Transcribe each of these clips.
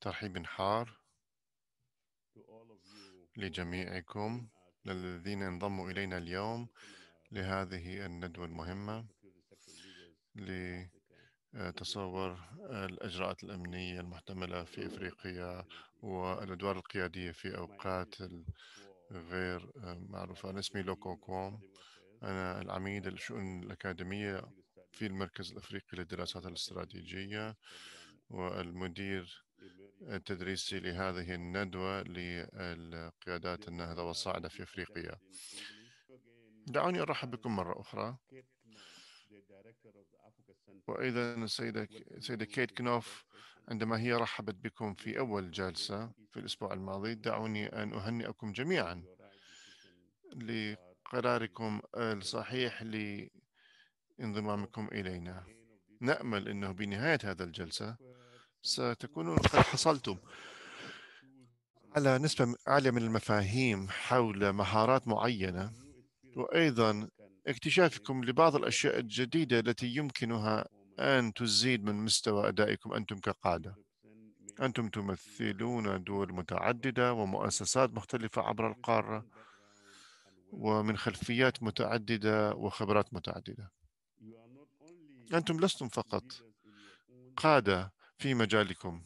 ترحيب حار لجميعكم للذين انضموا إلينا اليوم لهذه الندوة المهمة لتصور الإجراءات الأمنية المحتملة في إفريقيا والأدوار القيادية في أوقات غير معروفة أنا اسمي لوكو كوم أنا العميد الشؤون الأكاديمية في المركز الأفريقي للدراسات الاستراتيجية والمدير التدريسي لهذه الندوة للقيادات النهضة والصاعدة في أفريقيا دعوني أرحب بكم مرة أخرى وأيضا السيدة سيدة كيت كنوف عندما هي رحبت بكم في أول جلسة في الأسبوع الماضي دعوني أن أهنئكم جميعا لقراركم الصحيح لانضمامكم إلينا نأمل أنه بنهاية هذا الجلسة ستكونون قد حصلتم على نسبة عالية من المفاهيم حول مهارات معينة وأيضا اكتشافكم لبعض الأشياء الجديدة التي يمكنها أن تزيد من مستوى أدائكم أنتم كقادة أنتم تمثلون دول متعددة ومؤسسات مختلفة عبر القارة ومن خلفيات متعددة وخبرات متعددة أنتم لستم فقط قادة في مجالكم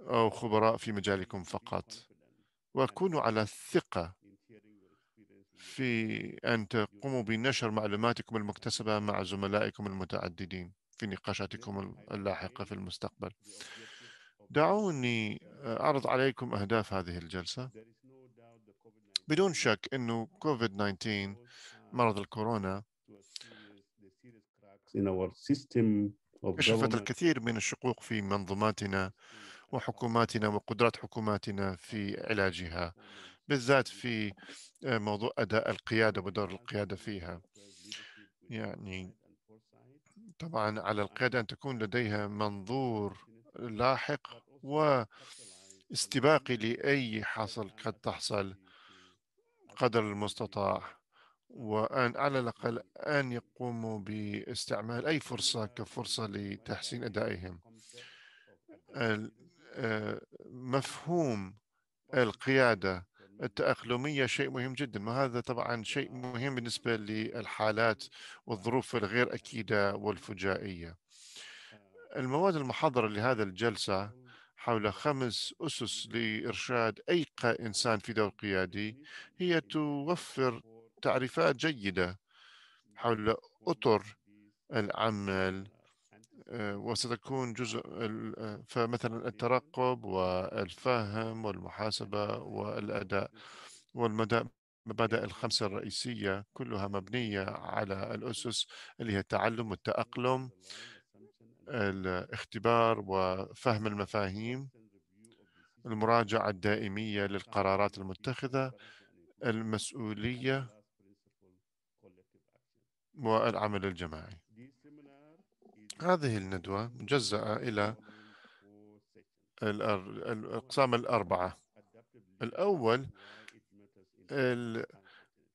أو خبراء في مجالكم فقط وكونوا على ثقة في أن تقوموا بنشر معلوماتكم المكتسبة مع زملائكم المتعددين في نقاشاتكم اللاحقة في المستقبل دعوني أعرض عليكم أهداف هذه الجلسة بدون شك أنه كوفيد-19 مرض الكورونا in our system كشفت الكثير من الشقوق في منظوماتنا إمم. وحكوماتنا وقدرات حكوماتنا في علاجها بالذات في آه، موضوع أداء القيادة ودور القيادة فيها يعني طبعا على القيادة أن تكون لديها منظور لاحق واستباقي لأي حصل قد تحصل قدر المستطاع وأن على الأقل أن يقوموا باستعمال أي فرصة كفرصة لتحسين أدائهم آه، مفهوم القيادة التأقلمية شيء مهم جدا وهذا طبعا شيء مهم بالنسبة للحالات والظروف الغير أكيدة والفجائية المواد المحضرة لهذا الجلسة حول خمس أسس لإرشاد أي إنسان في دور قيادي هي توفر تعريفات جيدة حول أطر العمل آه، وستكون جزء آه، فمثلا الترقب والفهم والمحاسبة والأداء والمدى مبادئ الخمسة الرئيسية كلها مبنية على الأسس اللي هي التعلم والتأقلم الاختبار وفهم المفاهيم المراجعة الدائمية للقرارات المتخذة المسؤولية والعمل الجماعي هذه الندوة مجزأة إلى الأقسام الأربعة الأول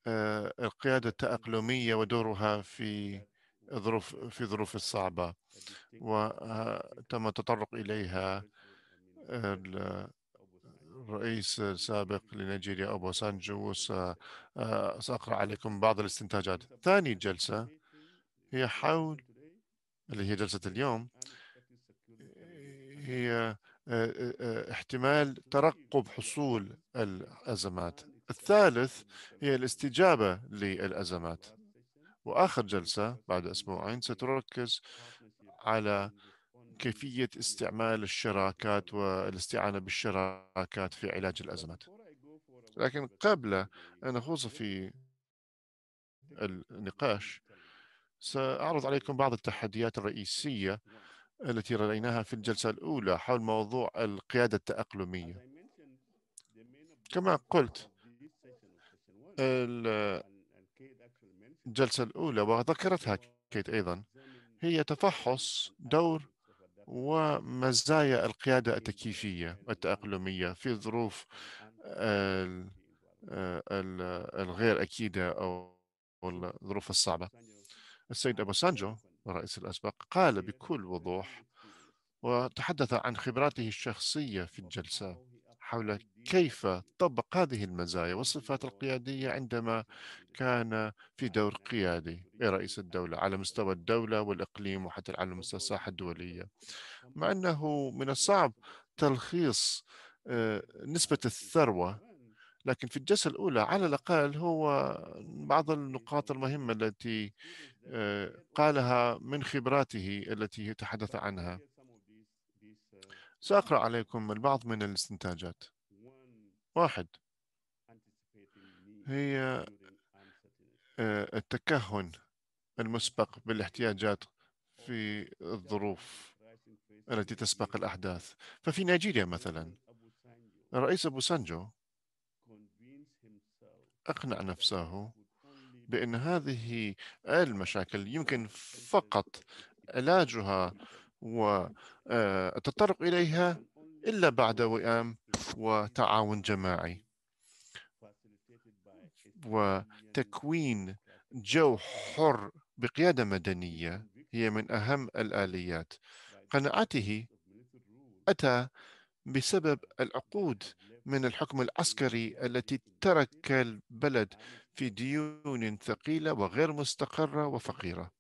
آه، القيادة التأقلمية ودورها في ظروف في ظروف الصعبة وتم آه، التطرق إليها آه، الرئيس السابق لنيجيريا أبو سانجو آه، سأقرأ عليكم بعض الاستنتاجات ثاني جلسة هي حول اللي هي جلسة اليوم هي آه، آه، احتمال ترقب حصول الأزمات الثالث هي الاستجابة للأزمات وآخر جلسة بعد أسبوعين ستركز على كيفية استعمال الشراكات والاستعانة بالشراكات في علاج الأزمات لكن قبل أن نخوض في النقاش سأعرض عليكم بعض التحديات الرئيسية التي رأيناها في الجلسة الأولى حول موضوع القيادة التأقلمية كما قلت الجلسة الأولى وذكرتها كيت أيضا هي تفحص دور ومزايا القيادة التكييفية التأقلمية في ظروف الغير أكيدة أو الظروف الصعبة السيد أبو سانجو الرئيس الأسبق قال بكل وضوح وتحدث عن خبراته الشخصية في الجلسة حول كيف طبق هذه المزايا والصفات القيادية عندما كان في دور قيادي لرئيس الدولة على مستوى الدولة والإقليم وحتى على مستوى الساحة الدولية مع أنه من الصعب تلخيص آه، نسبة الثروة لكن في الجلسة الأولى على الأقل هو بعض النقاط المهمة التي آه، قالها من خبراته التي يتحدث عنها سأقرأ عليكم البعض من الاستنتاجات واحد هي آه، التكهن المسبق بالاحتياجات في الظروف التي تسبق الأحداث ففي نيجيريا مثلا الرئيس أبو سانجو أقنع نفسه بأن هذه المشاكل يمكن فقط علاجها والتطرق إليها إلا بعد وئام وتعاون جماعي وتكوين جو حر بقيادة مدنية هي من أهم الآليات قناعته أتى بسبب العقود من الحكم العسكري التي ترك البلد في ديون ثقيلة وغير مستقرة وفقيرة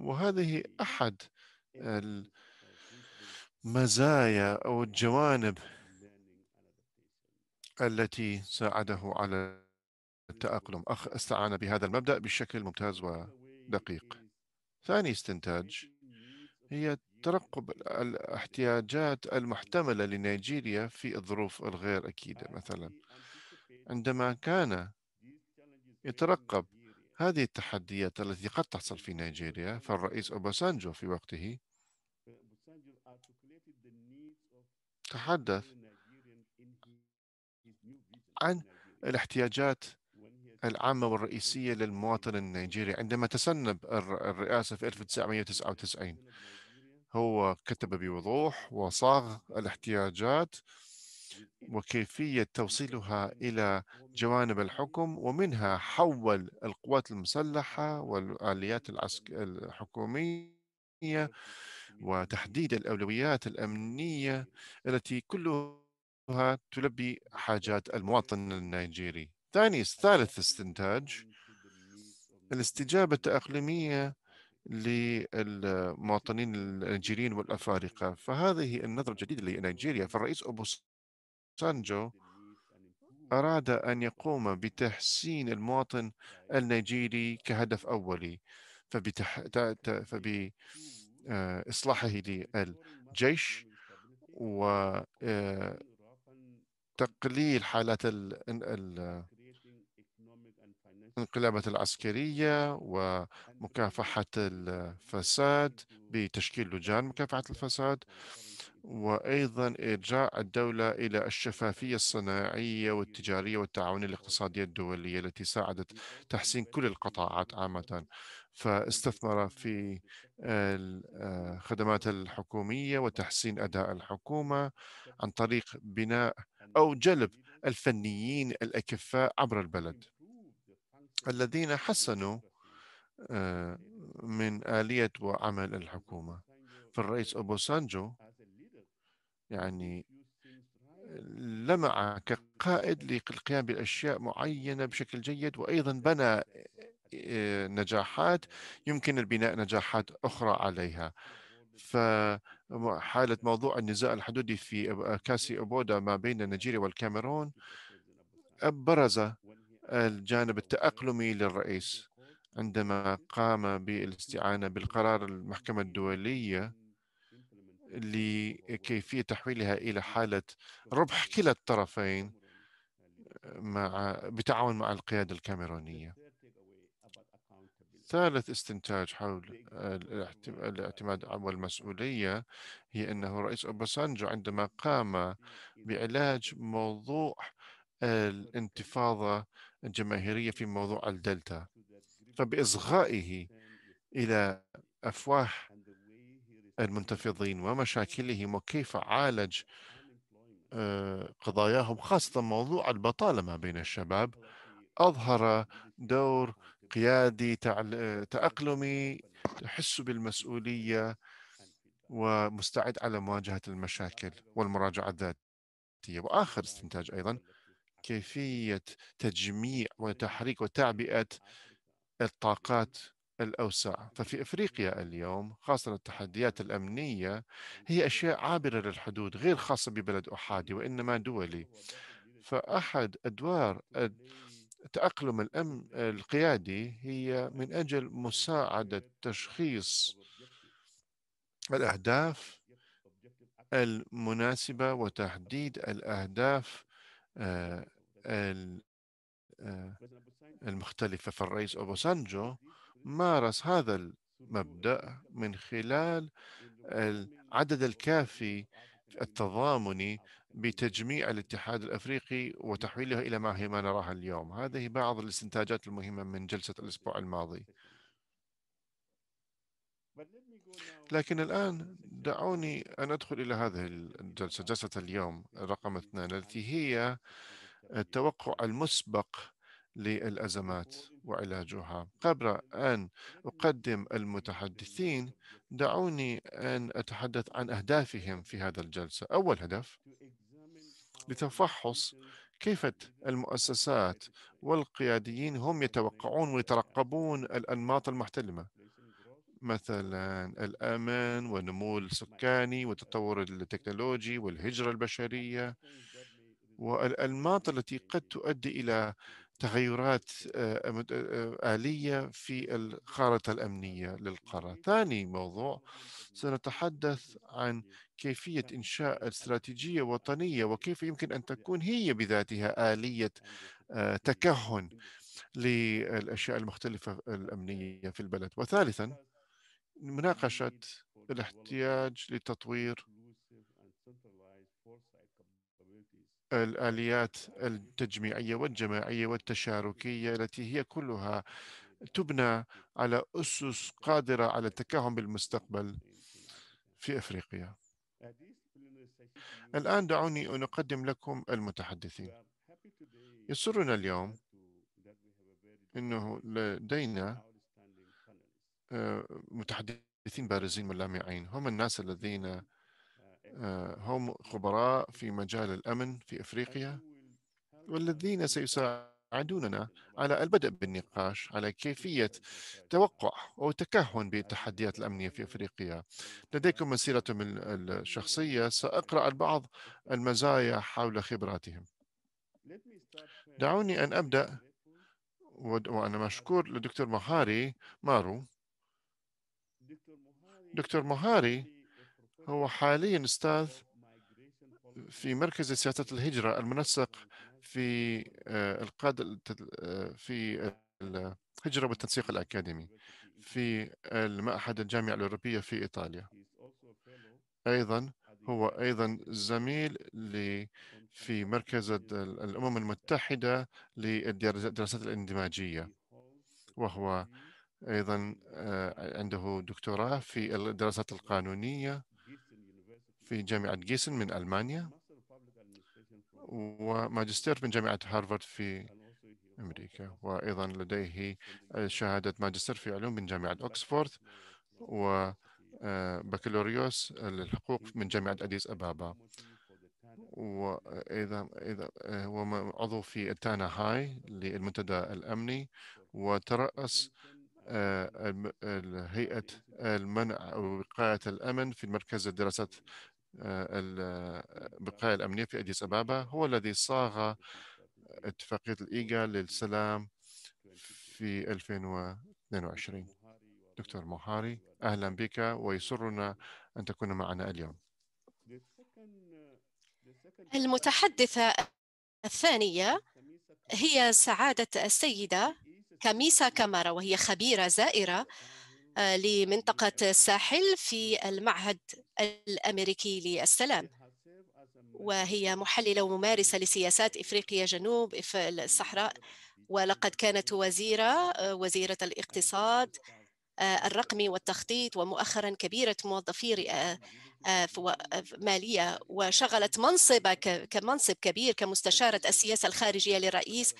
وهذه أحد المزايا أو الجوانب التي ساعده على التأقلم أخ استعان بهذا المبدأ بشكل ممتاز ودقيق ثاني استنتاج هي ترقب الاحتياجات المحتملة لنيجيريا في الظروف الغير أكيدة مثلا عندما كان يترقب هذه التحديات التي قد تحصل في نيجيريا فالرئيس أوباسانجو في وقته تحدث عن الاحتياجات العامة والرئيسية للمواطن النيجيري عندما تسنب الرئاسة في 1999 هو كتب بوضوح وصاغ الاحتياجات وكيفية توصيلها إلى جوانب الحكم ومنها حول القوات المسلحة والآليات العسك... الحكومية وتحديد الأولويات الأمنية التي كلها تلبي حاجات المواطن النيجيري ثاني ثالث استنتاج الاستجابة التأقلمية للمواطنين النيجيريين والافارقه فهذه النظره الجديده لنيجيريا فالرئيس ابو سانجو أراد أن يقوم بتحسين المواطن النيجيري كهدف أولي فبتح... فبإصلاحه آه، للجيش وتقليل آه، حالات ال... الانقلابات العسكرية ومكافحة الفساد بتشكيل لجان مكافحة الفساد وأيضا إرجاع الدولة إلى الشفافية الصناعية والتجارية والتعاون الاقتصادية الدولية التي ساعدت تحسين كل القطاعات عامة فاستثمر في الخدمات آه، الحكومية وتحسين أداء الحكومة عن طريق بناء أو جلب الفنيين الأكفاء عبر البلد الذين حسنوا آه، من آلية وعمل الحكومة فالرئيس سانجو يعني لمع كقائد للقيام بأشياء معينة بشكل جيد وأيضا بنى آه، نجاحات يمكن البناء نجاحات أخرى عليها فحالة موضوع النزاع الحدودي في كاسي أبودا ما بين نيجيريا والكاميرون برز الجانب التأقلمي للرئيس عندما قام بالاستعانة بالقرار المحكمة الدولية لكيفية تحويلها إلى حالة ربح كلا الطرفين مع بتعاون مع القيادة الكاميرونية ثالث استنتاج حول الاعتماد والمسؤولية هي أنه رئيس أوباسانجو عندما قام بعلاج موضوع الانتفاضة الجماهيرية في موضوع الدلتا فبإصغائه إلى أفواه المنتفضين ومشاكلهم وكيف عالج آه، قضاياهم خاصة موضوع البطالة ما بين الشباب أظهر دور قيادي تأقلمي يحس بالمسؤولية ومستعد على مواجهة المشاكل والمراجعة الذاتية وآخر استنتاج أيضا كيفية تجميع وتحريك وتعبئة الطاقات الأوسع ففي أفريقيا اليوم خاصة التحديات الأمنية هي أشياء عابرة للحدود غير خاصة ببلد أحادي وإنما دولي فأحد أدوار التأقلم الأم القيادي هي من أجل مساعدة تشخيص الأهداف المناسبة وتحديد الأهداف آه، آه، المختلفة فالرئيس أوبوسانجو مارس هذا المبدأ من خلال العدد الكافي التضامني بتجميع الاتحاد الافريقي وتحويله الى ما هي ما نراها اليوم، هذه بعض الاستنتاجات المهمه من جلسه الاسبوع الماضي. لكن الان دعوني ان ادخل الى هذه الجلسه، جلسه اليوم رقم اثنان التي هي التوقع المسبق للأزمات وعلاجها قبل أن أقدم المتحدثين دعوني أن أتحدث عن أهدافهم في هذا الجلسة أول هدف لتفحص كيف المؤسسات والقياديين هم يتوقعون ويترقبون الأنماط المحتلمة مثلا الأمن والنمو السكاني والتطور التكنولوجي والهجرة البشرية والأنماط التي قد تؤدي إلى تغيرات آه، آه، آه، آلية في الخارطة الأمنية للقارة ثاني موضوع سنتحدث عن كيفية إنشاء استراتيجية وطنية وكيف يمكن أن تكون هي بذاتها آلية تكهن للأشياء المختلفة الأمنية في البلد وثالثا مناقشة الاحتياج لتطوير الآليات التجميعية والجماعية والتشاركية التي هي كلها تبنى على أسس قادرة على التكهن بالمستقبل في أفريقيا الآن دعوني أن أقدم لكم المتحدثين يسرنا اليوم أنه لدينا آه، متحدثين بارزين ملامعين هم الناس الذين آه، هم خبراء في مجال الأمن في أفريقيا والذين سيساعدوننا على البدء بالنقاش على كيفية توقع أو تكهن بالتحديات الأمنية في أفريقيا لديكم مسيرة من الشخصية سأقرأ البعض المزايا حول خبراتهم دعوني أن أبدأ وأنا مشكور لدكتور مهاري مارو دكتور مهاري هو حاليا أستاذ في مركز سياسة الهجرة المنسق في آه، القادة آه، في الهجرة والتنسيق الأكاديمي في المعهد الجامعة الأوروبية في إيطاليا أيضا هو أيضا زميل في مركز الأمم المتحدة للدراسات الاندماجية وهو أيضا آه، عنده دكتوراه في الدراسات القانونية في جامعة جيسن من ألمانيا وماجستير من جامعة هارفارد في أمريكا وأيضا لديه آه، شهادة ماجستير في علوم من جامعة أكسفورد وبكالوريوس آه، آه، للحقوق من جامعة أديس أبابا وإذا إذا هو عضو في التانا هاي للمنتدى الأمني وترأس هيئة المنع ووقاية الأمن في مركز الدراسات آه، البقاء الأمنية في أديس أبابا هو الذي صاغ اتفاقية الإيجا للسلام في 2022 دكتور موهاري أهلا بك ويسرنا أن تكون معنا اليوم المتحدثة الثانية هي سعادة السيدة كاميسا كامارا وهي خبيرة زائرة آه، لمنطقة الساحل في المعهد الأمريكي للسلام وهي محللة وممارسة لسياسات إفريقيا جنوب الصحراء ولقد كانت وزيرة آه، وزيرة الاقتصاد آه، الرقمي والتخطيط ومؤخرا كبيرة موظفي مالية وشغلت منصب كمنصب كبير كمستشارة السياسة الخارجية للرئيس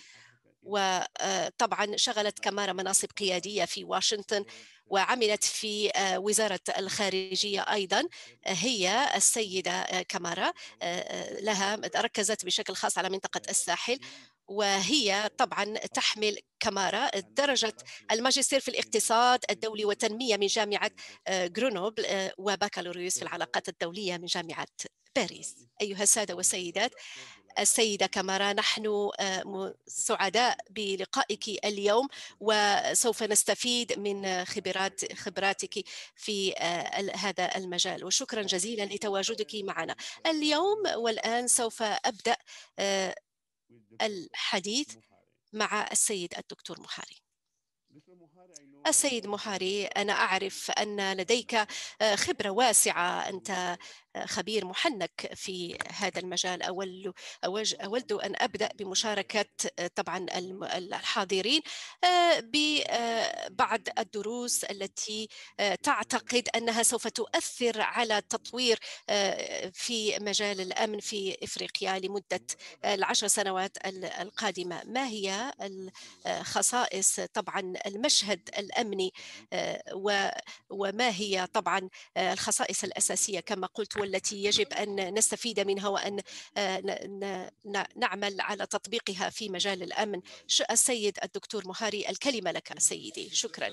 وطبعا شغلت نعم. كمارا مناصب قيادية في واشنطن نعم، نعم. وعملت في آه، وزارة الخارجية أيضا هي السيدة آه، كمارا آه، لها ركزت بشكل خاص على منطقة الساحل وهي طبعا تحمل كمارا درجة الماجستير في الاقتصاد الدولي والتنمية من جامعة جرونوبل وبكالوريوس في العلاقات الدولية من جامعة باريس أيها السادة والسيدات السيدة كمارا نحن آه، سعداء بلقائك اليوم وسوف نستفيد من خبرات خبراتك في آه، هذا المجال وشكرا جزيلا لتواجدك معنا اليوم والآن سوف أبدأ آه، الحديث مع السيد الدكتور محاري السيد محاري أنا أعرف أن لديك آه، خبرة واسعة أنت آه، خبير محنك في هذا المجال أول أود أن أبدأ بمشاركة آه، طبعا الحاضرين ببعض الدروس التي تعتقد أنها سوف تؤثر على التطوير في مجال الأمن في إفريقيا لمدة العشر سنوات القادمة ما هي خصائص طبعا المشهد الأمني آه، وما هي طبعا آه، الخصائص الأساسية كما قلت والتي يجب أن نستفيد منها وأن آه، نعمل على تطبيقها في مجال الأمن السيد الدكتور مهاري الكلمة لك سيدي شكرا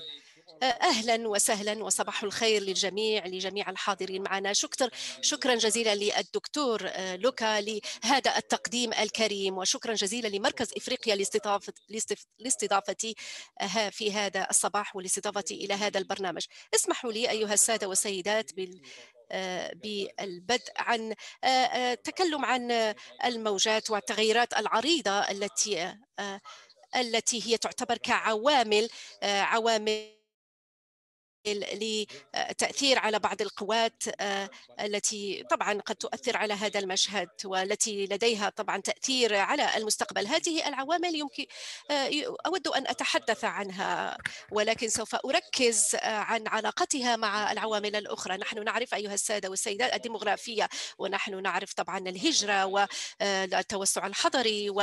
اهلا وسهلا وصباح الخير للجميع لجميع الحاضرين معنا شكرا شكرا جزيلا للدكتور آه، لوكا لهذا التقديم الكريم وشكرا جزيلا لمركز افريقيا لاستضافه لاستضافتي آه، في هذا الصباح ولاستضافتي الى هذا البرنامج اسمحوا لي ايها الساده والسيدات بال آه، بالبدء عن تكلم عن الموجات والتغيرات العريضه التي التي هي تعتبر كعوامل عوامل لتأثير آه، على بعض القوات آه، التي طبعا قد تؤثر على هذا المشهد والتي لديها طبعا تأثير على المستقبل هذه العوامل يمكن آه، أود أن أتحدث عنها ولكن سوف أركز عن علاقتها مع العوامل الأخرى نحن نعرف أيها السادة والسيدات الديمغرافية ونحن نعرف طبعا الهجرة والتوسع الحضري و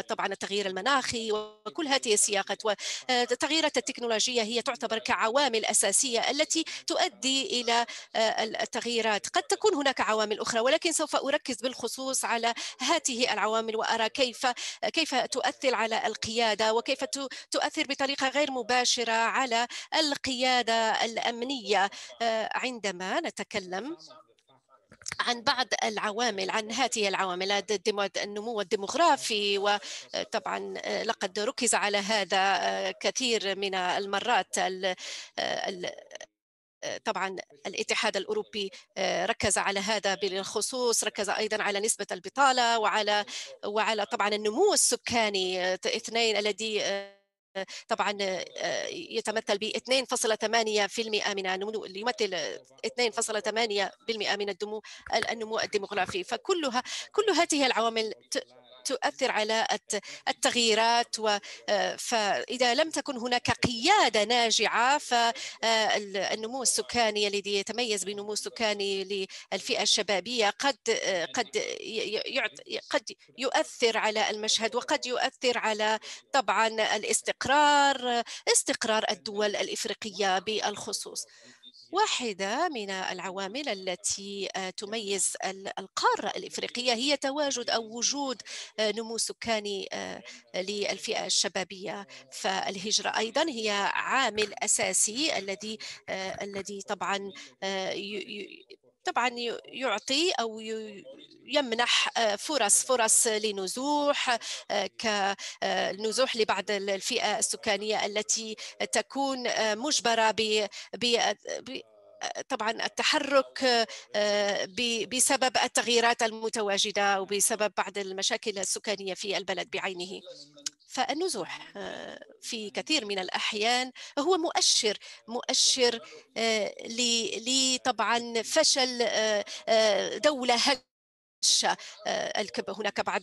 طبعا التغيير المناخي وكل هذه السياقات وتغييرات آه، التكنولوجية هي تعتبر كعوامل أساسية التي تؤدي إلى آه، التغييرات قد تكون هناك عوامل أخرى ولكن سوف أركز بالخصوص على هذه العوامل وأرى كيف كيف تؤثر على القيادة وكيف تؤثر بطريقة غير مباشرة على القيادة الأمنية آه، عندما نتكلم نعم. عن بعض العوامل عن هذه العوامل النمو الديموغرافي وطبعا آه، لقد ركز على هذا آه، كثير من المرات آه، طبعا الاتحاد الاوروبي ركز على هذا بالخصوص ركز ايضا على نسبه البطاله وعلى وعلى طبعا النمو السكاني اثنين الذي طبعا آه، يتمثل ب 2.8% من النمو اللي يمثل 2.8% من النمو الديموغرافي فكلها كل هذه العوامل تؤثر على التغييرات آه، فإذا لم تكن هناك قيادة ناجعة فالنمو آه، السكاني الذي يتميز بنمو سكاني للفئة الشبابية قد آه، قد قد يؤثر على المشهد وقد يؤثر على طبعا الاستقرار استقرار الدول الإفريقية بالخصوص واحدة من العوامل التي آه، تميز القارة الإفريقية هي تواجد أو وجود آه، نمو سكاني آه، للفئة الشبابية فالهجرة أيضا هي عامل أساسي الذي الذي طبعا طبعا يعطي أو يمنح آه، فرص فرص لنزوح آه، كالنزوح آه، لبعض الفئة السكانية التي تكون مجبرة ب طبعا التحرك بسبب التغييرات المتواجده وبسبب بعض المشاكل السكانيه في البلد بعينه فالنزوح آه، في كثير من الأحيان هو مؤشر مؤشر آه، لطبعا فشل آه، دولة هل هناك بعض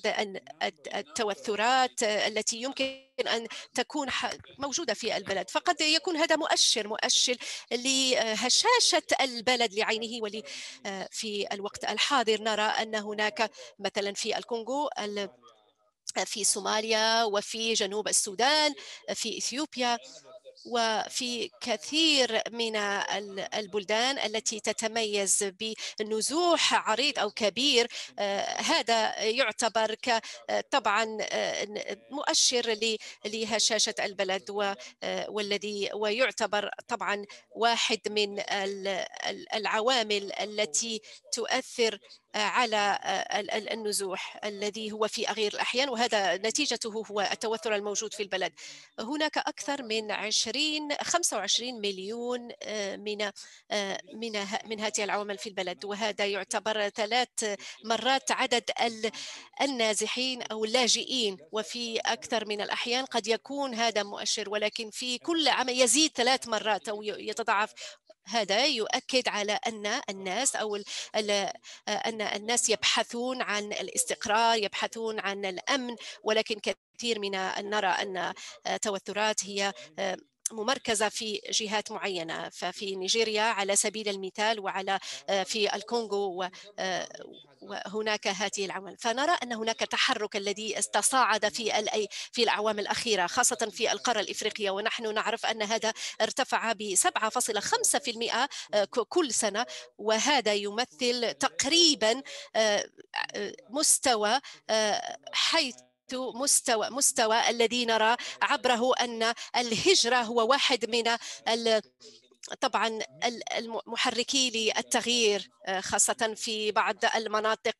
التوترات التي يمكن ان تكون موجوده في البلد فقد يكون هذا مؤشر مؤشر لهشاشه البلد لعينه ولي في الوقت الحاضر نرى ان هناك مثلا في الكونغو في صوماليا وفي جنوب السودان في إثيوبيا وفي كثير من البلدان التي تتميز بنزوح عريض أو كبير آه، هذا يعتبر طبعا آه، مؤشر لهشاشة البلد آه، والذي ويعتبر طبعا واحد من العوامل التي تؤثر على آه، النزوح الذي هو في أغير الأحيان وهذا نتيجته هو التوتر الموجود في البلد هناك أكثر من 20 25 مليون آه، من آه، من من هذه العوامل في البلد وهذا يعتبر ثلاث مرات عدد النازحين أو اللاجئين وفي أكثر من الأحيان قد يكون هذا مؤشر ولكن في كل عام يزيد ثلاث مرات أو يتضاعف هذا يؤكد على أن الناس أو أن الناس يبحثون عن الاستقرار يبحثون عن الأمن ولكن كثير من نرى أن توترات هي ممركزة في جهات معينة ففي نيجيريا على سبيل المثال وعلى آه، في الكونغو آه، وهناك هذه العوامل فنرى أن هناك تحرك الذي استصاعد في في الأعوام الأخيرة خاصة في القارة الإفريقية ونحن نعرف أن هذا ارتفع ب 7.5% آه، كل سنة وهذا يمثل تقريبا مستوى حيث مستوى مستوى الذي نرى عبره ان الهجره هو واحد من طبعا المحركي للتغيير خاصة في بعض المناطق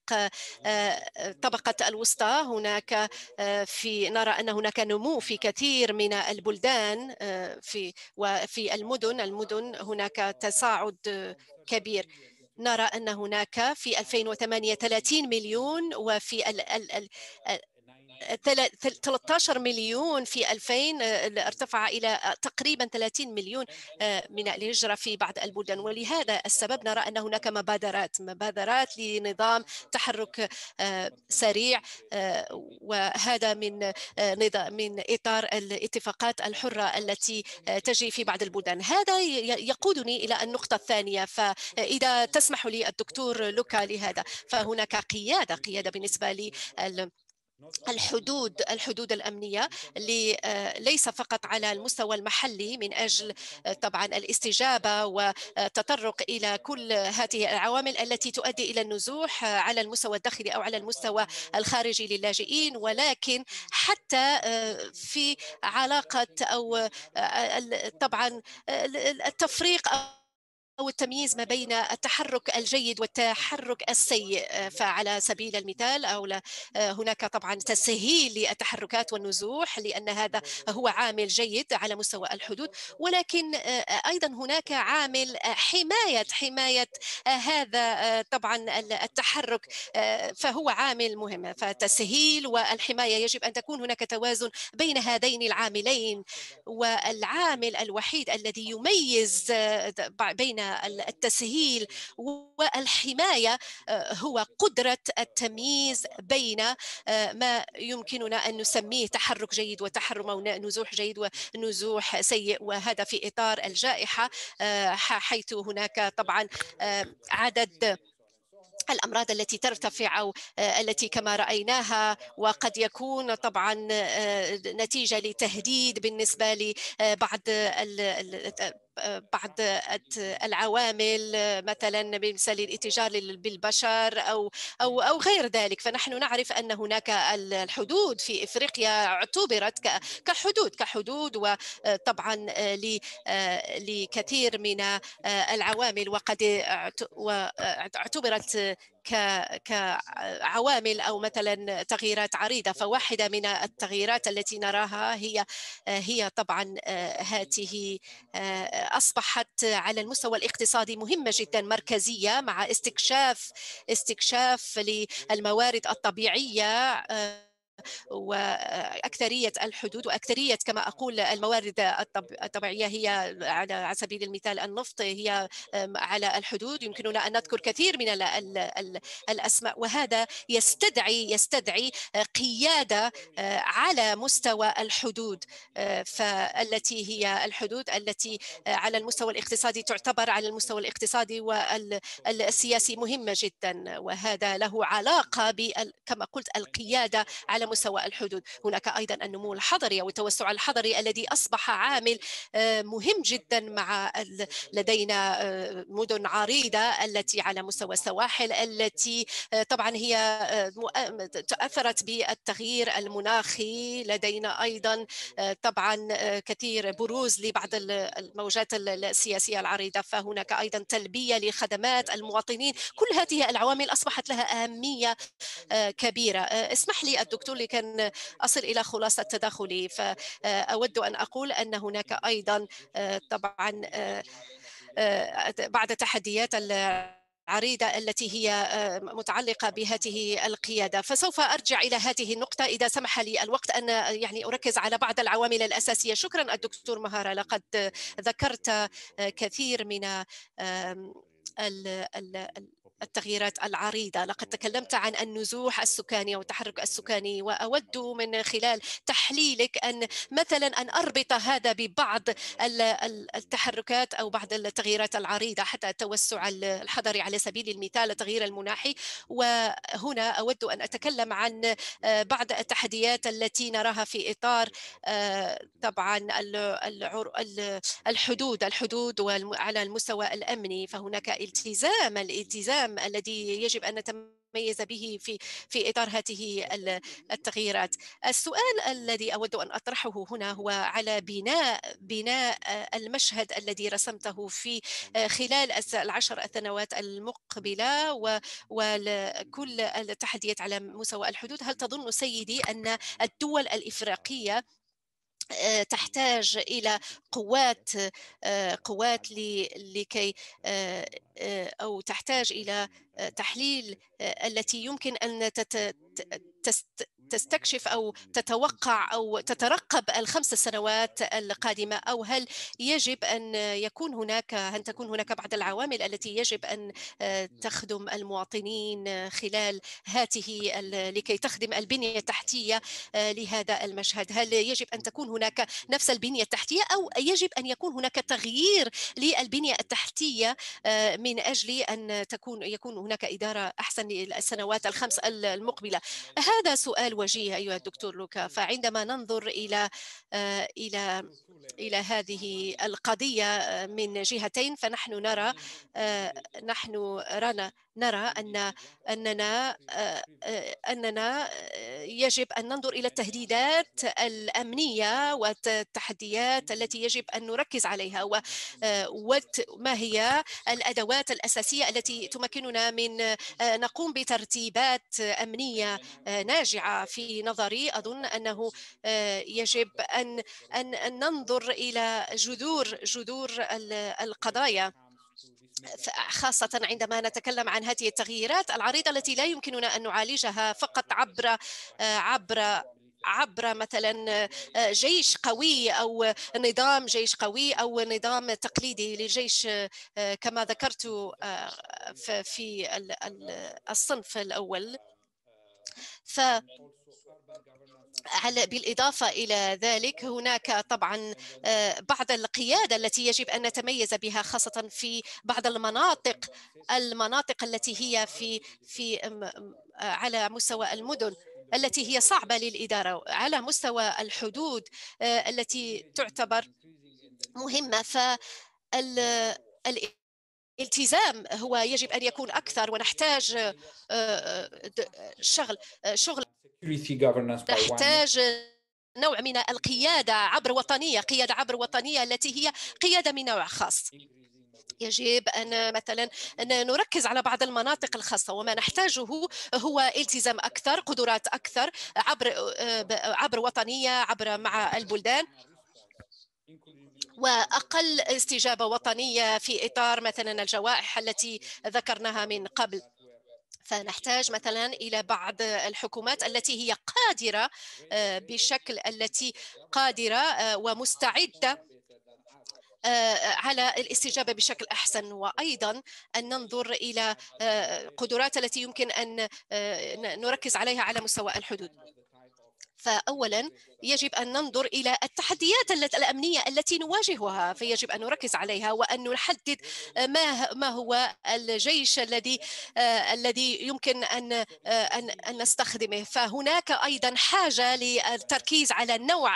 طبقة الوسطى هناك في نرى أن هناك نمو في كثير من البلدان في وفي المدن المدن هناك تصاعد كبير نرى أن هناك في 2008 30 مليون وفي 13 مليون في 2000 آه، ارتفع إلى آه، تقريبا 30 مليون آه، من الهجرة في بعض البلدان ولهذا السبب نرى أن هناك مبادرات مبادرات لنظام تحرك سريع وهذا من من إطار الاتفاقات الحرة التي تجري في بعض البلدان هذا يقودني إلى النقطة الثانية فإذا تسمح لي الدكتور لوكا لهذا فهناك قيادة قيادة بالنسبة لي الحدود الحدود الامنيه اللي آه، ليس فقط على المستوى المحلي من اجل آه، طبعا الاستجابه والتطرق الى كل هذه العوامل التي تؤدي الى النزوح آه، على المستوى الداخلي او على المستوى الخارجي للاجئين ولكن حتى في علاقه او طبعا التفريق أو التمييز ما بين التحرك الجيد والتحرك السيء فعلى سبيل المثال أو هناك طبعا تسهيل للتحركات والنزوح لأن هذا هو عامل جيد على مستوى الحدود ولكن أيضا هناك عامل حماية حماية هذا طبعا التحرك فهو عامل مهم فتسهيل والحماية يجب أن تكون هناك توازن بين هذين العاملين والعامل الوحيد الذي يميز بين التسهيل والحماية آه، هو قدرة التمييز بين آه، ما يمكننا أن نسميه تحرك جيد وتحرم أو نزوح جيد ونزوح سيء وهذا في إطار الجائحة آه، حيث هناك طبعا عدد الامراض التي ترتفع او التي كما رايناها وقد يكون طبعا نتيجه لتهديد بالنسبه لبعض بعض العوامل مثلا بمثال الاتجار بالبشر او او نعم. او غير ذلك فنحن نعرف ان هناك الحدود في افريقيا اعتبرت كحدود كحدود وطبعا لكثير من العوامل وقد اعتبرت كعوامل أو مثلا تغييرات عريضة فواحدة من التغييرات التي نراها هي هي طبعا هاته أصبحت على المستوى الاقتصادي مهمة جدا مركزية مع استكشاف استكشاف للموارد الطبيعية وأكثرية الحدود وأكثرية كما أقول الموارد الطبيعية هي على سبيل المثال النفط هي على الحدود يمكننا أن نذكر كثير من الأسماء وهذا يستدعي يستدعي قيادة آه، على مستوى الحدود آه، فالتي هي الحدود التي آه، على المستوى الاقتصادي تعتبر على المستوى الاقتصادي والسياسي مهمة جدا وهذا له علاقة كما قلت القيادة على مستوى الحدود هناك أيضا النمو الحضري أو التوسع الحضري الذي أصبح عامل آه، مهم جدا مع لدينا آه، مدن عريضة التي على مستوى السواحل التي آه، طبعا هي تأثرت بالتغيير المناخي لدينا أيضا طبعا كثير بروز لبعض الموجات السياسية العريضة فهناك أيضا تلبية لخدمات المواطنين كل هذه العوامل أصبحت لها أهمية كبيرة اسمح لي الدكتور لكن أصل إلى خلاصة تدخلي فأود أن أقول أن هناك أيضا آه، طبعا آه، آه، بعد تحديات عريضة التي هي متعلقة بهذه القيادة فسوف أرجع إلى هذه النقطة إذا سمح لي الوقت أن يعني أركز على بعض العوامل الأساسية شكرا الدكتور مهارة لقد ذكرت كثير من التغييرات العريضة لقد تكلمت عن النزوح السكاني او التحرك السكاني وأود من خلال تحليلك أن مثلا أن أربط هذا ببعض التحركات أو بعض التغييرات العريضة حتى التوسع الحضري على سبيل المثال التغيير المناحي وهنا أود أن أتكلم عن آه، بعض التحديات التي نراها في إطار آه، طبعا الحدود الحدود على المستوى الأمني فهناك التزام الالتزام الهام الذي يجب أن نتميز به في في اطار هذه التغييرات. السؤال الذي اود ان اطرحه هنا هو على بناء بناء المشهد الذي رسمته في خلال العشر السنوات المقبله وكل التحديات على مستوى الحدود، هل تظن سيدي ان الدول الافريقيه آه، تحتاج الى قوات آه، قوات لكي آه، او تحتاج الى تحليل التي يمكن ان تستكشف أو تتوقع أو تترقب الخمس سنوات القادمة أو هل يجب أن يكون هناك أن تكون هناك بعض العوامل التي يجب أن آه، تخدم المواطنين خلال هاته لكي تخدم البنية التحتية آه، لهذا المشهد هل يجب أن تكون هناك نفس البنية التحتية أو يجب أن يكون هناك تغيير للبنية التحتية آه، من أجل أن تكون يكون هناك إدارة أحسن للسنوات الخمس المقبلة هذا سؤال وجيه ايها الدكتور لوكا نعم. فعندما ننظر الى آه، الى الى هذه القضيه آه، من جهتين فنحن نرى نعم. آه، نحن رانا نرى أن أننا آه، إيه. آه، أننا آه، يجب أن ننظر إلى التهديدات الأمنية والتحديات التي يجب أن نركز عليها وما هي الأدوات الأساسية التي تمكننا من نقوم بترتيبات أمنية ناجعة في نظري إيه. أظن أنه إيه. يجب أن أن ننظر إلى جذور جذور القضايا خاصة عندما نتكلم عن هذه التغييرات العريضة التي لا يمكننا أن نعالجها فقط عبر عبر عبر مثلا جيش قوي او نظام جيش قوي او نظام تقليدي للجيش كما ذكرت في الصنف الاول ف على بالإضافة إلى ذلك هناك طبعا آه، بعض القيادة التي يجب أن نتميز بها خاصة في بعض المناطق المناطق التي هي في في على مستوى المدن التي هي صعبة للإدارة على مستوى الحدود آه، التي تعتبر مهمة فال التزام هو يجب ان يكون اكثر ونحتاج آه، آه، شغل آه، شغل نحتاج نوع من القياده عبر وطنيه قياده عبر وطنيه التي هي قياده من نوع خاص يجب أن مثلا أن نركز على بعض المناطق الخاصة وما نحتاجه هو التزام أكثر قدرات أكثر عبر عبر وطنية عبر مع البلدان واقل استجابه وطنيه في اطار مثلا الجوائح التي ذكرناها من قبل فنحتاج مثلا الى بعض الحكومات التي هي قادره آه، بشكل التي قادره آه، ومستعده آه، على الاستجابه بشكل احسن وايضا ان ننظر الى قدرات التي يمكن ان نركز عليها على مستوى الحدود فأولا يجب أن ننظر إلى التحديات الأمنية التي نواجهها فيجب أن نركز عليها وأن نحدد ما ما هو الجيش الذي آه، الذي يمكن أن آه، أن أن نستخدمه فهناك أيضا حاجة للتركيز على نوع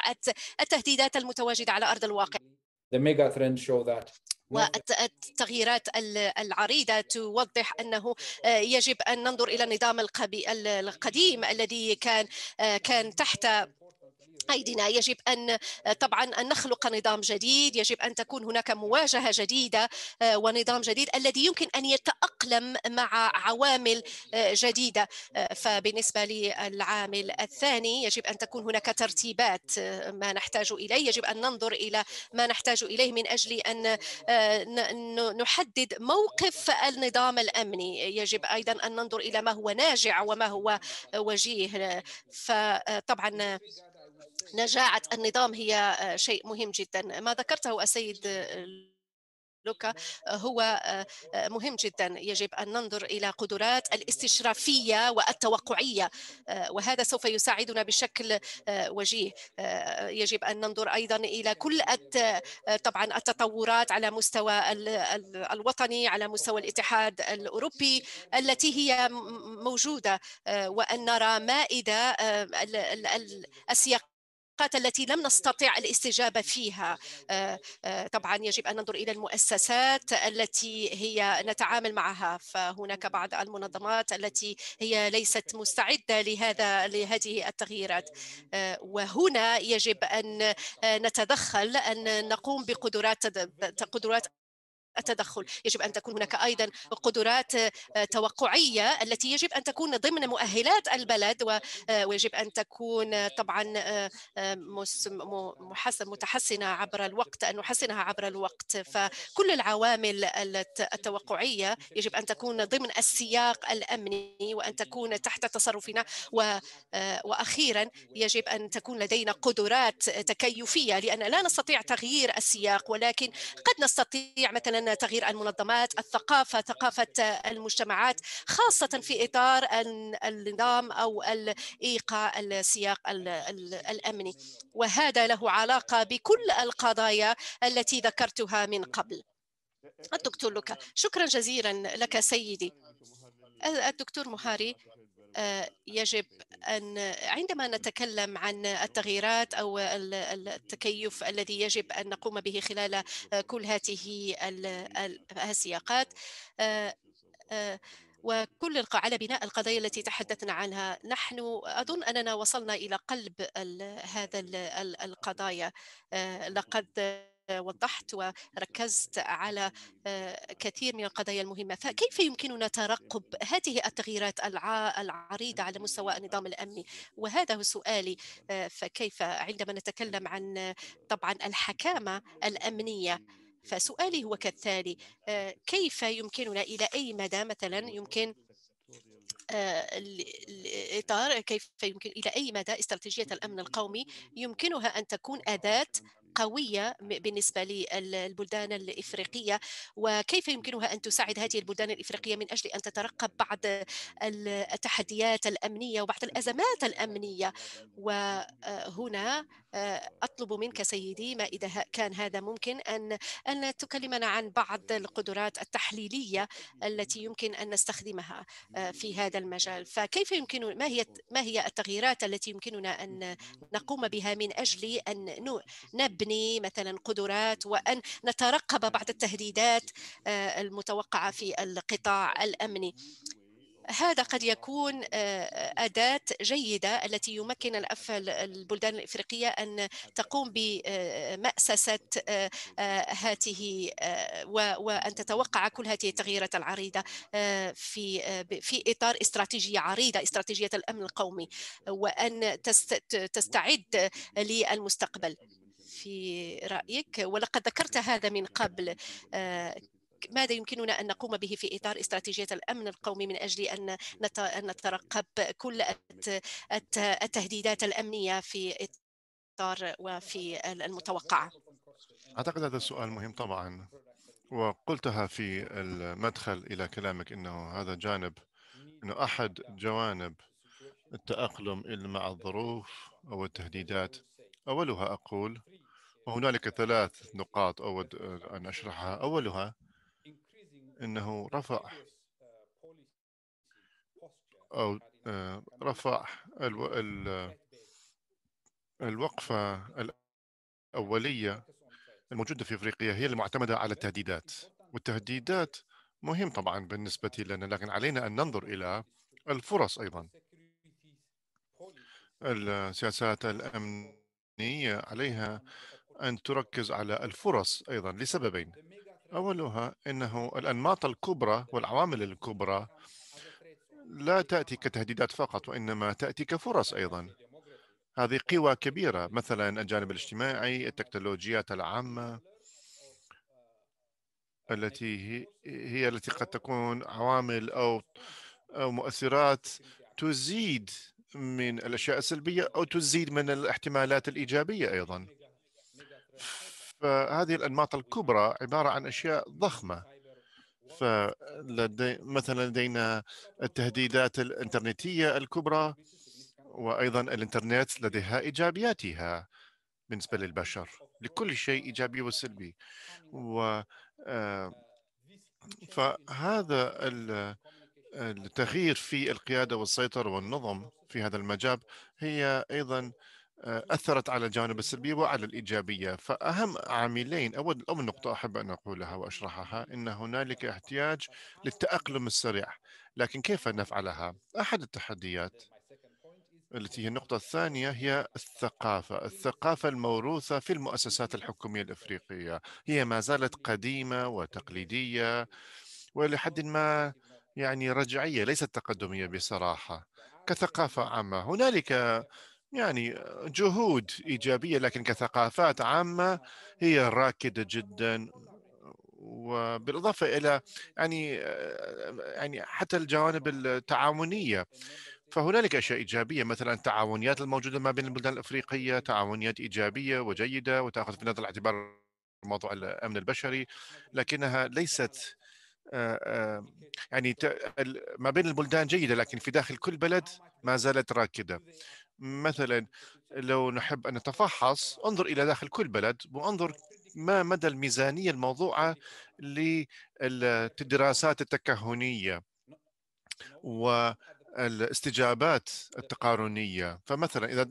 التهديدات المتواجدة على أرض الواقع. The mega trends show that والتغييرات العريضة توضح أنه آه، يجب أن ننظر إلى النظام القديم الذي كان آه، كان تحت أيدينا يجب أن آه، طبعا أن نخلق نظام جديد يجب أن تكون هناك مواجهة جديدة آه، ونظام جديد الذي يمكن أن يتأقلم مع عوامل آه، جديدة فبالنسبة للعامل الثاني يجب أن تكون هناك ترتيبات ما نحتاج إليه يجب أن ننظر إلى ما نحتاج إليه من أجل أن نحدد موقف النظام الأمني يجب أيضا أن ننظر إلى ما هو ناجع وما هو وجيه فطبعا نجاعة النظام هي آه، شيء مهم جدا ما ذكرته السيد آه، لوكا آه، هو مهم جدا يجب أن ننظر إلى قدرات الاستشرافية والتوقعية وهذا سوف يساعدنا بشكل وجيه يجب أن ننظر أيضا إلى كل طبعا التطورات على مستوى الوطني على مستوى الاتحاد الأوروبي التي هي موجودة وأن نرى مائدة السياق الأوقات التي لم نستطع الاستجابة فيها آه، آه، طبعا يجب أن ننظر إلى المؤسسات التي هي نتعامل معها فهناك بعض المنظمات التي هي ليست مستعدة لهذا لهذه التغييرات آه، وهنا يجب أن نتدخل أن نقوم بقدرات قدرات التدخل يجب أن تكون هناك أيضا قدرات آه، توقعية التي يجب أن تكون ضمن مؤهلات البلد آه، ويجب أن تكون آه، طبعا متحسنة عبر الوقت أن نحسنها عبر الوقت فكل العوامل التوقعية يجب أن تكون ضمن السياق الأمني وأن تكون تحت تصرفنا وأخيرا يجب أن تكون لدينا قدرات تكيفية لأن لا نستطيع تغيير السياق ولكن قد نستطيع مثلا تغيير المنظمات الثقافه ثقافه المجتمعات خاصه في اطار النظام او الايقاع السياق الامني وهذا له علاقه بكل القضايا التي ذكرتها من قبل الدكتور لوكا شكرا جزيلا لك سيدي الدكتور مهاري آه، يجب أن عندما نتكلم عن التغييرات أو التكيف الذي يجب أن نقوم به خلال آه، كل هذه السياقات آه، وكل على بناء القضايا التي تحدثنا عنها نحن أظن أننا وصلنا إلى قلب هذا القضايا لقد وضحت وركزت على آه، كثير من القضايا المهمة فكيف يمكننا ترقب هذه التغييرات العريضة على مستوى النظام الأمني وهذا هو سؤالي آه، فكيف عندما نتكلم عن طبعا الحكامة الأمنية فسؤالي هو كالتالي آه، كيف يمكننا إلى أي مدى مثلا يمكن الإطار كيف يمكن إلى أي مدى استراتيجية الأمن القومي يمكنها أن تكون أداة قوية بالنسبة للبلدان الإفريقية وكيف يمكنها أن تساعد هذه البلدان الإفريقية من أجل أن تترقب بعض التحديات الأمنية وبعض الأزمات الأمنية وهنا آه، أطلب منك سيدي ما إذا كان هذا ممكن أن أن تكلمنا عن بعض القدرات التحليلية التي يمكن أن نستخدمها آه، في هذا المجال فكيف يمكن ما هي ما هي التغييرات التي يمكننا أن نقوم بها من أجل أن نب نبني مثلا قدرات وأن نترقب بعض التهديدات آه، المتوقعة في القطاع الأمني هذا قد يكون آه، أداة جيدة التي يمكن البلدان الإفريقية أن تقوم بمأسسة هاته آه، وأن تتوقع كل هذه التغييرات العريضة في في إطار استراتيجية عريضة استراتيجية الأمن القومي وأن تستعد للمستقبل في رأيك ولقد ذكرت هذا من قبل آه، ماذا يمكننا أن نقوم به في إطار استراتيجية الأمن القومي من أجل أن نترقب كل التهديدات الأمنية في إطار وفي المتوقعة أعتقد هذا السؤال مهم طبعا وقلتها في المدخل إلى كلامك أنه هذا جانب أنه أحد جوانب التأقلم مع الظروف أو التهديدات أولها أقول وهنالك ثلاث نقاط أود أن أشرحها أولها أنه رفع أو آه، رفع الوقفة الأولية الموجودة في أفريقيا هي المعتمدة على التهديدات والتهديدات مهم طبعا بالنسبة لنا لكن علينا أن ننظر إلى الفرص أيضا السياسات الأمنية عليها أن تركز على الفرص أيضا لسببين أولها أنه الأنماط الكبرى والعوامل الكبرى لا تأتي كتهديدات فقط وإنما تأتي كفرص أيضا هذه قوى كبيرة مثلا الجانب الاجتماعي التكنولوجيات العامة التي هي التي قد تكون عوامل أو أو مؤثرات تزيد من الأشياء السلبية أو تزيد من الاحتمالات الإيجابية أيضا فهذه الأنماط الكبرى عبارة عن أشياء ضخمة فلدي مثلا لدينا التهديدات الإنترنتية الكبرى وأيضا الإنترنت لديها إيجابياتها بالنسبة للبشر لكل شيء إيجابي وسلبي و آه، فهذا التغيير في القيادة والسيطرة والنظم في هذا المجال هي أيضا آه، اثرت على الجانب السلبي وعلى الايجابيه فاهم عاملين اول اول نقطه احب ان اقولها واشرحها ان هنالك احتياج للتاقلم السريع لكن كيف نفعلها احد التحديات التي هي النقطة الثانية هي الثقافة، الثقافة الموروثة في المؤسسات الحكومية الإفريقية، هي ما زالت قديمة وتقليدية ولحد ما يعني رجعية ليست تقدمية بصراحة، كثقافة عامة، هنالك يعني جهود إيجابية لكن كثقافات عامة هي راكدة جدا وبالإضافة إلى يعني يعني حتى الجوانب التعاونية فهنالك اشياء ايجابيه مثلا التعاونيات الموجوده ما بين البلدان الافريقيه تعاونيات ايجابيه وجيده وتاخذ في نظر الاعتبار موضوع الامن البشري لكنها ليست آه، آه، يعني ما بين البلدان جيده لكن في داخل كل بلد ما زالت راكده مثلا لو نحب أن نتفحص انظر إلى داخل كل بلد وانظر ما مدى الميزانية الموضوعة للدراسات التكهنية والاستجابات التقارنية فمثلا إذا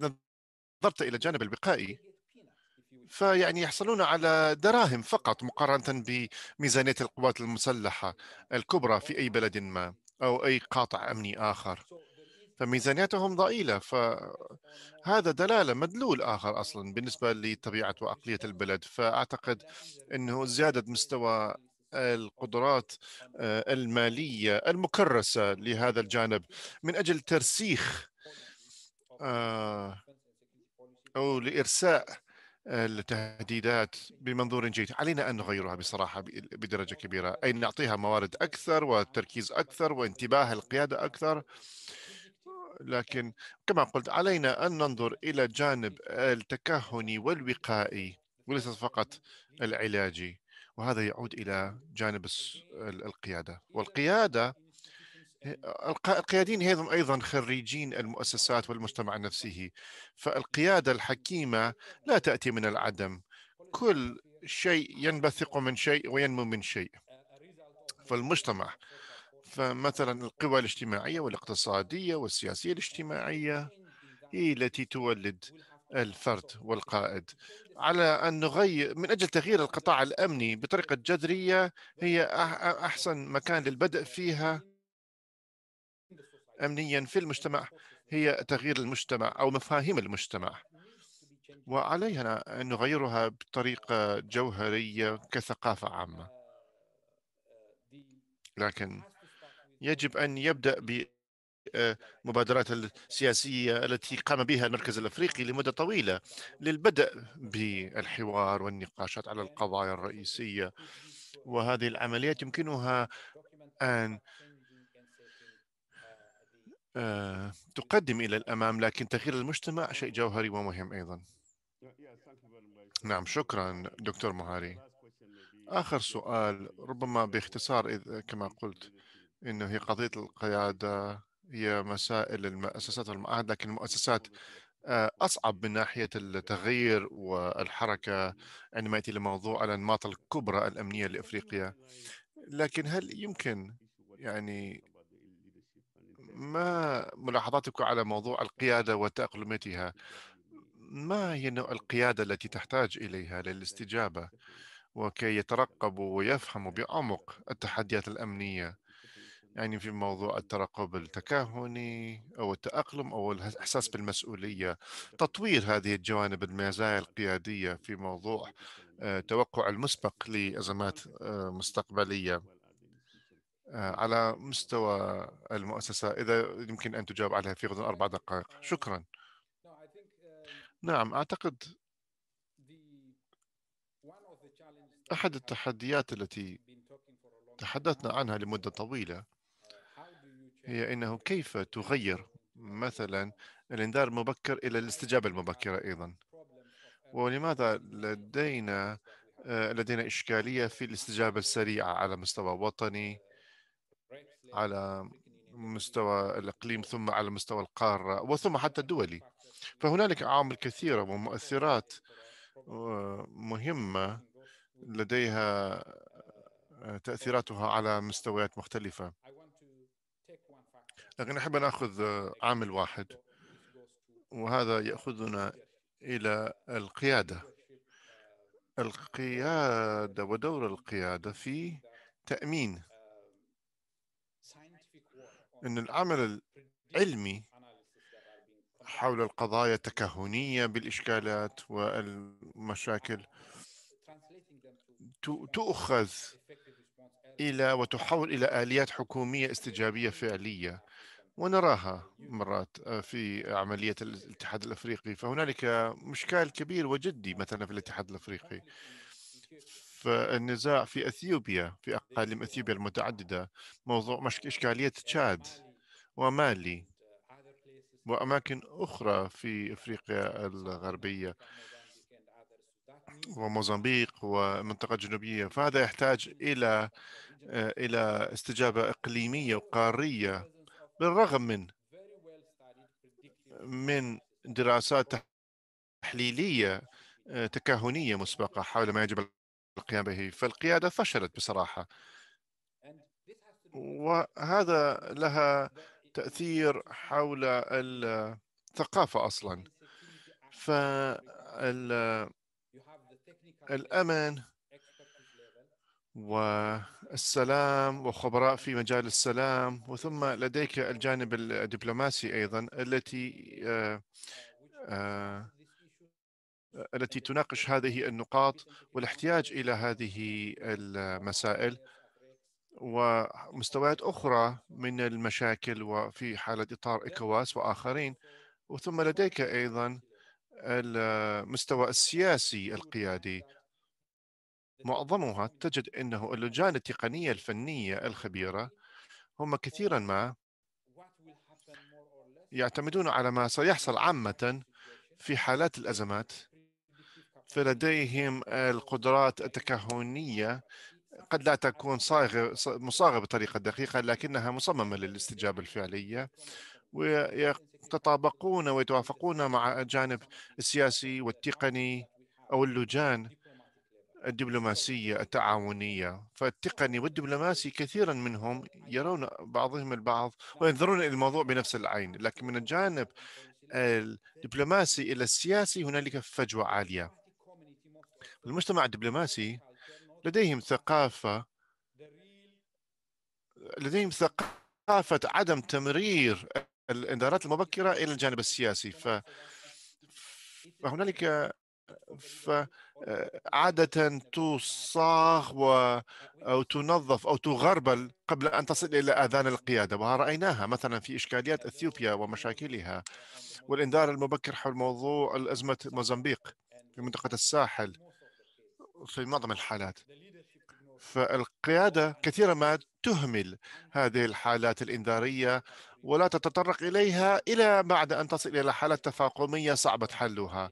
نظرت إلى الجانب البقائي فيعني يحصلون على دراهم فقط مقارنة بميزانية القوات المسلحة الكبرى في أي بلد ما أو أي قاطع أمني آخر فميزانيتهم ضئيلة فهذا دلالة مدلول آخر أصلا بالنسبة لطبيعة وأقلية البلد فأعتقد أنه زيادة مستوى القدرات آه، المالية المكرسة لهذا الجانب من أجل ترسيخ آه، أو لإرساء آه، التهديدات بمنظور جيد علينا أن نغيرها بصراحة بدرجة كبيرة أي نعطيها موارد أكثر وتركيز أكثر وانتباه القيادة أكثر لكن كما قلت علينا أن ننظر إلى جانب التكهني والوقائي وليس فقط العلاجي وهذا يعود إلى جانب القيادة والقيادة القيادين هم أيضا خريجين المؤسسات والمجتمع نفسه فالقيادة الحكيمة لا تأتي من العدم كل شيء ينبثق من شيء وينمو من شيء فالمجتمع فمثلا القوى الاجتماعية والاقتصادية والسياسية الاجتماعية هي التي تولد الفرد والقائد على أن نغير من أجل تغيير القطاع الأمني بطريقة جذرية هي أحسن مكان للبدء فيها أمنيا في المجتمع هي تغيير المجتمع أو مفاهيم المجتمع وعلينا أن نغيرها بطريقة جوهرية كثقافة عامة لكن يجب أن يبدأ ب آه، السياسية التي قام بها المركز الأفريقي لمدة طويلة للبدء بالحوار والنقاشات على القضايا الرئيسية وهذه العمليات يمكنها أن آه، تقدم إلى الأمام لكن تغيير المجتمع شيء جوهري ومهم أيضا نعم شكرا دكتور مهاري آخر سؤال ربما باختصار إذ كما قلت انه هي قضيه القياده هي مسائل المؤسسات والمعاهد لكن المؤسسات آه، اصعب من ناحيه التغيير والحركه عندما ياتي لموضوع الانماط الكبرى الامنيه لافريقيا لكن هل يمكن يعني ما ملاحظاتك على موضوع القياده وتاقلمتها ما هي نوع القياده التي تحتاج اليها للاستجابه وكي يترقبوا ويفهموا بعمق التحديات الامنيه يعني في موضوع الترقب التكهني او التاقلم او الاحساس بالمسؤوليه تطوير هذه الجوانب المزايا القياديه في موضوع آه، توقع المسبق لازمات آه، مستقبليه آه، على مستوى المؤسسه اذا يمكن ان تجاوب عليها في غضون اربع دقائق شكرا نعم اعتقد احد التحديات التي تحدثنا عنها لمده طويله هي انه كيف تغير مثلا الانذار المبكر الى الاستجابه المبكره ايضا ولماذا لدينا آه، لدينا اشكاليه في الاستجابه السريعه على مستوى وطني على مستوى الاقليم ثم على مستوى القاره وثم حتى الدولي فهنالك عوامل كثيره ومؤثرات آه، مهمه لديها آه، تاثيراتها على مستويات مختلفه لكن أحب أن أخذ آه، عامل واحد وهذا يأخذنا إلى القيادة القيادة ودور القيادة في تأمين أن العمل العلمي حول القضايا التكهنية بالإشكالات والمشاكل تؤخذ إلى وتحول إلى آليات حكومية استجابية فعلية ونراها مرات آه، في عملية الاتحاد الأفريقي فهنالك مشكال كبير وجدي مثلا في الاتحاد الأفريقي فالنزاع في أثيوبيا في أقاليم أثيوبيا المتعددة موضوع إشكالية تشاد ومالي وأماكن أخرى في أفريقيا الغربية وموزمبيق والمنطقة الجنوبية فهذا يحتاج إلى آه، إلى استجابة إقليمية وقارية بالرغم من من دراسات تحليلية آه، تكهنية مسبقة حول ما يجب القيام به فالقيادة فشلت بصراحة وهذا لها تأثير حول الثقافة أصلا فالأمن و السلام وخبراء في مجال السلام وثم لديك الجانب الدبلوماسي أيضا التي آه، آه، التي تناقش هذه النقاط والاحتياج إلى هذه المسائل ومستويات أخرى من المشاكل وفي حالة إطار إكواس وآخرين وثم لديك أيضا المستوى السياسي القيادي معظمها تجد أنه اللجان التقنية الفنية الخبيرة هم كثيرا ما يعتمدون على ما سيحصل عامة في حالات الأزمات فلديهم القدرات التكهنية قد لا تكون صاغة مصاغة بطريقة دقيقة لكنها مصممة للاستجابة الفعلية ويتطابقون ويتوافقون مع الجانب السياسي والتقني أو اللجان الدبلوماسية التعاونية فالتقني والدبلوماسي كثيرا منهم يرون بعضهم البعض وينظرون إلى الموضوع بنفس العين لكن من الجانب الدبلوماسي إلى السياسي هنالك فجوة عالية المجتمع الدبلوماسي لديهم ثقافة لديهم ثقافة عدم تمرير الإنذارات المبكرة إلى الجانب السياسي ف... فهنالك فعادة آه، تصاخ و... أو تنظف أو تغربل قبل أن تصل إلى آذان القيادة ورأيناها مثلا في إشكاليات أثيوبيا ومشاكلها والإنذار المبكر حول موضوع الأزمة موزمبيق في منطقة الساحل في معظم الحالات فالقيادة كثيرا ما تهمل هذه الحالات الإنذارية ولا تتطرق إليها إلى بعد أن تصل إلى حالات تفاقمية صعبة حلها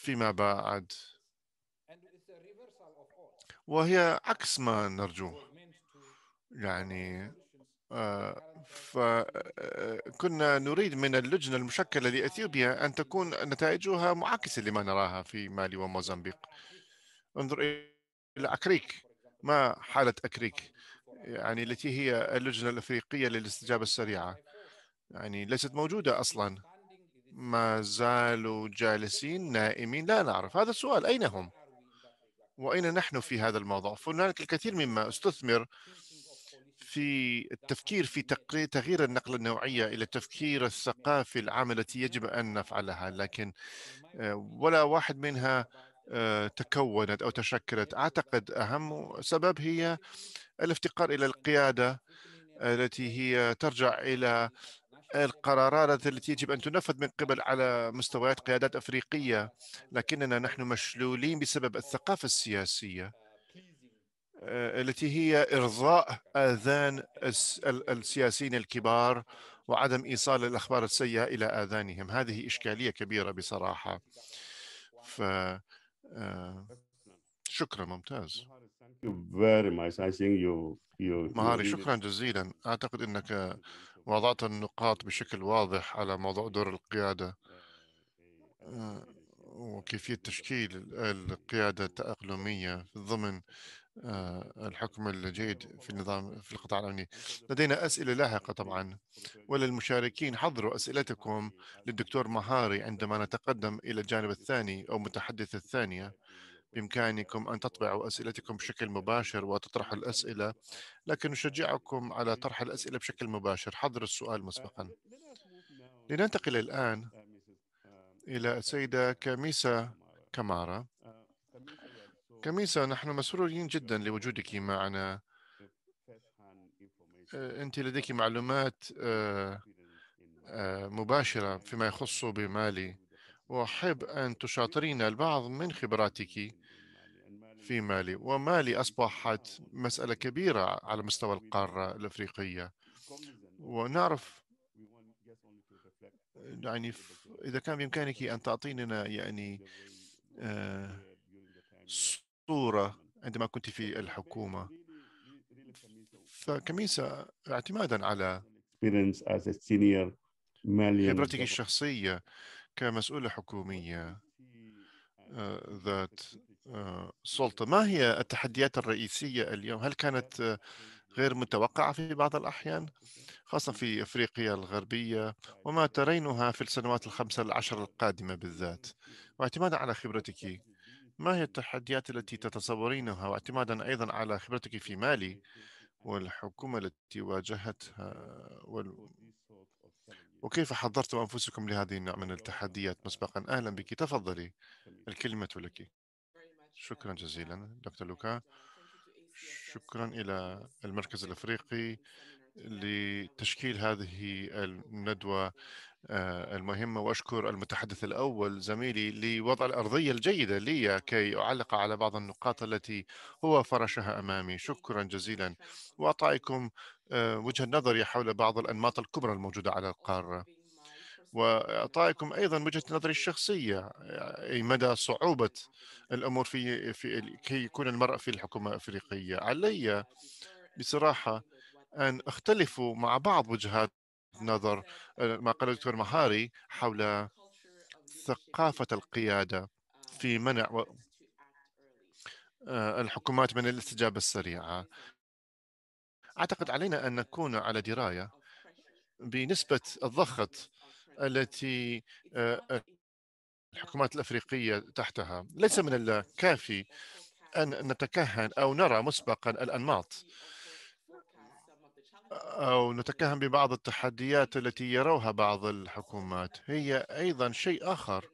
فيما بعد وهي عكس ما نرجوه يعني آه، فكنا آه، نريد من اللجنة المشكلة لأثيوبيا أن تكون نتائجها معاكسة لما نراها في مالي وموزمبيق انظر إلى أكريك ما حالة أكريك يعني التي هي اللجنة الأفريقية للاستجابة السريعة يعني ليست موجودة أصلا ما زالوا جالسين نائمين لا نعرف هذا السؤال أين هم وأين نحن في هذا الموضوع فهناك الكثير مما استثمر في التفكير في تغيير النقلة النوعية إلى التفكير الثقافي العام التي يجب أن نفعلها لكن آه، ولا واحد منها آه، تكونت أو تشكلت أعتقد أهم سبب هي الافتقار إلى القيادة التي هي ترجع إلى القرارات التي يجب أن تنفذ من قبل على مستويات قيادات أفريقية لكننا نحن مشلولين بسبب الثقافة السياسية آه، التي هي إرضاء آذان السياسيين الكبار وعدم إيصال الأخبار السيئة إلى آذانهم هذه إشكالية كبيرة بصراحة ف آه، شكرا ممتاز مهاري شكرا جزيلا أعتقد أنك وضعت النقاط بشكل واضح على موضوع دور القيادة آه، آه، إيه، وكيفية تشكيل القيادة التأقلمية ضمن آه، الحكم الجيد في النظام في القطاع الأمني لدينا أسئلة لاحقة طبعا وللمشاركين حضروا أسئلتكم للدكتور مهاري عندما نتقدم إلى الجانب الثاني أو المتحدث الثانية بإمكانكم أن تطبعوا أسئلتكم بشكل مباشر وتطرحوا الأسئلة لكن نشجعكم على طرح الأسئلة بشكل مباشر حضر السؤال مسبقا لننتقل الآن إلى السيدة كاميسا كمارا كميسا نحن مسرورين جدا لوجودك معنا آه، أنت لديك معلومات آه، آه، مباشرة فيما يخص بمالي وأحب أن تشاطرينا البعض من خبراتك في مالي ومالي أصبحت مسألة كبيرة على مستوى القارة الأفريقية ونعرف يعني إذا كان بإمكانك أن تعطينا يعني آه، صورة عندما كنت في الحكومة فكميسة اعتمادا على خبرتك الشخصية كمسؤولة حكومية آه، ذات السلطه ما هي التحديات الرئيسيه اليوم هل كانت غير متوقعه في بعض الاحيان خاصه في افريقيا الغربيه وما ترينها في السنوات الخمسه العشر القادمه بالذات واعتمادا على خبرتك ما هي التحديات التي تتصورينها واعتمادا ايضا على خبرتك في مالي والحكومه التي واجهتها وال... وكيف حضرتم انفسكم لهذه النوع من التحديات مسبقا اهلا بك تفضلي الكلمه لك شكرا جزيلا دكتور لوكا شكرا إلى المركز الأفريقي لتشكيل هذه الندوة آه، المهمة وأشكر المتحدث الأول زميلي لوضع الأرضية الجيدة لي كي أعلق على بعض النقاط التي هو فرشها أمامي شكرا جزيلا وأعطائكم آه، وجهة نظري حول بعض الأنماط الكبرى الموجودة على القارة واعطائكم ايضا وجهه نظري الشخصيه اي مدى صعوبه الامور في في كي يكون المرأة في الحكومه الافريقيه علي بصراحه ان اختلف مع بعض وجهات نظر آه، ما قاله الدكتور مهاري حول ثقافه القياده في منع آه، الحكومات من الاستجابه السريعه اعتقد علينا ان نكون على درايه بنسبه الضغط التي آه، آه، الحكومات الافريقيه تحتها ليس من الكافي ان نتكهن او نرى مسبقا الانماط او نتكهن ببعض التحديات التي يروها بعض الحكومات هي ايضا شيء اخر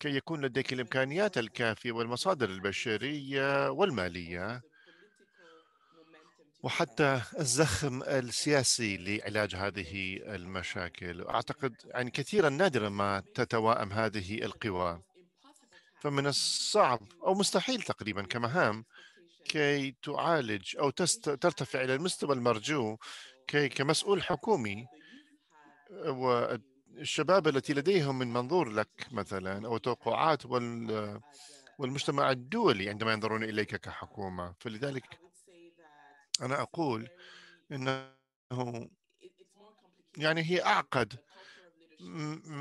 كي يكون لديك الامكانيات الكافيه والمصادر البشريه والماليه وحتى الزخم السياسي لعلاج هذه المشاكل أعتقد يعني كثيرا نادرا ما تتوائم هذه القوى فمن الصعب أو مستحيل تقريبا كمهام كي تعالج أو تست... ترتفع إلى المستوى المرجو كي كمسؤول حكومي والشباب التي لديهم من منظور لك مثلا أو توقعات وال... والمجتمع الدولي عندما ينظرون إليك كحكومة فلذلك أنا أقول إنه يعني هي أعقد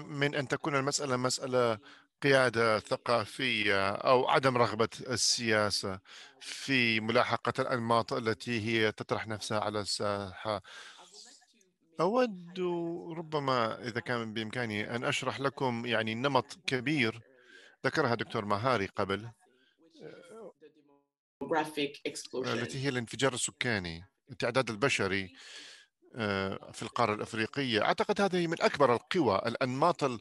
من أن تكون المسألة مسألة قيادة ثقافية أو عدم رغبة السياسة في ملاحقة الأنماط التي هي تطرح نفسها على الساحة أود ربما إذا كان بإمكاني أن أشرح لكم يعني نمط كبير ذكرها دكتور مهاري قبل آه، التي هي الانفجار السكاني التعداد البشري آه، في القارة الأفريقية أعتقد هذه من أكبر القوى الأنماط آه،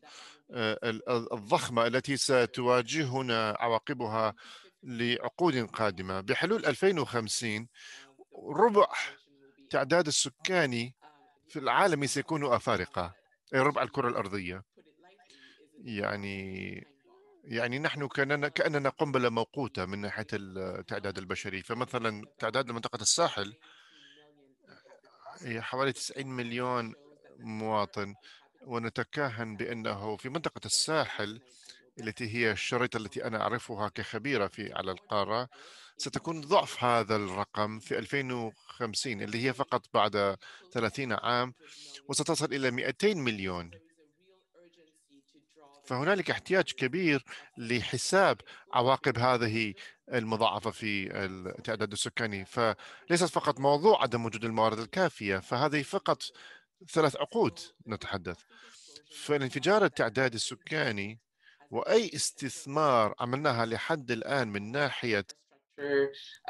الضخمة التي ستواجهنا عواقبها لعقود قادمة بحلول 2050 ربع تعداد السكاني في العالم سيكون أفارقة أي ربع الكرة الأرضية يعني يعني نحن كاننا كاننا قنبله موقوته من ناحيه التعداد البشري فمثلا تعداد منطقه الساحل هي حوالي 90 مليون مواطن ونتكهن بانه في منطقه الساحل التي هي الشريطه التي انا اعرفها كخبيره في على القاره ستكون ضعف هذا الرقم في 2050 اللي هي فقط بعد 30 عام وستصل الى 200 مليون فهنالك احتياج كبير لحساب عواقب هذه المضاعفه في التعداد السكاني فليست فقط موضوع عدم وجود الموارد الكافيه فهذه فقط ثلاث عقود نتحدث فالانفجار التعداد السكاني واي استثمار عملناها لحد الان من ناحيه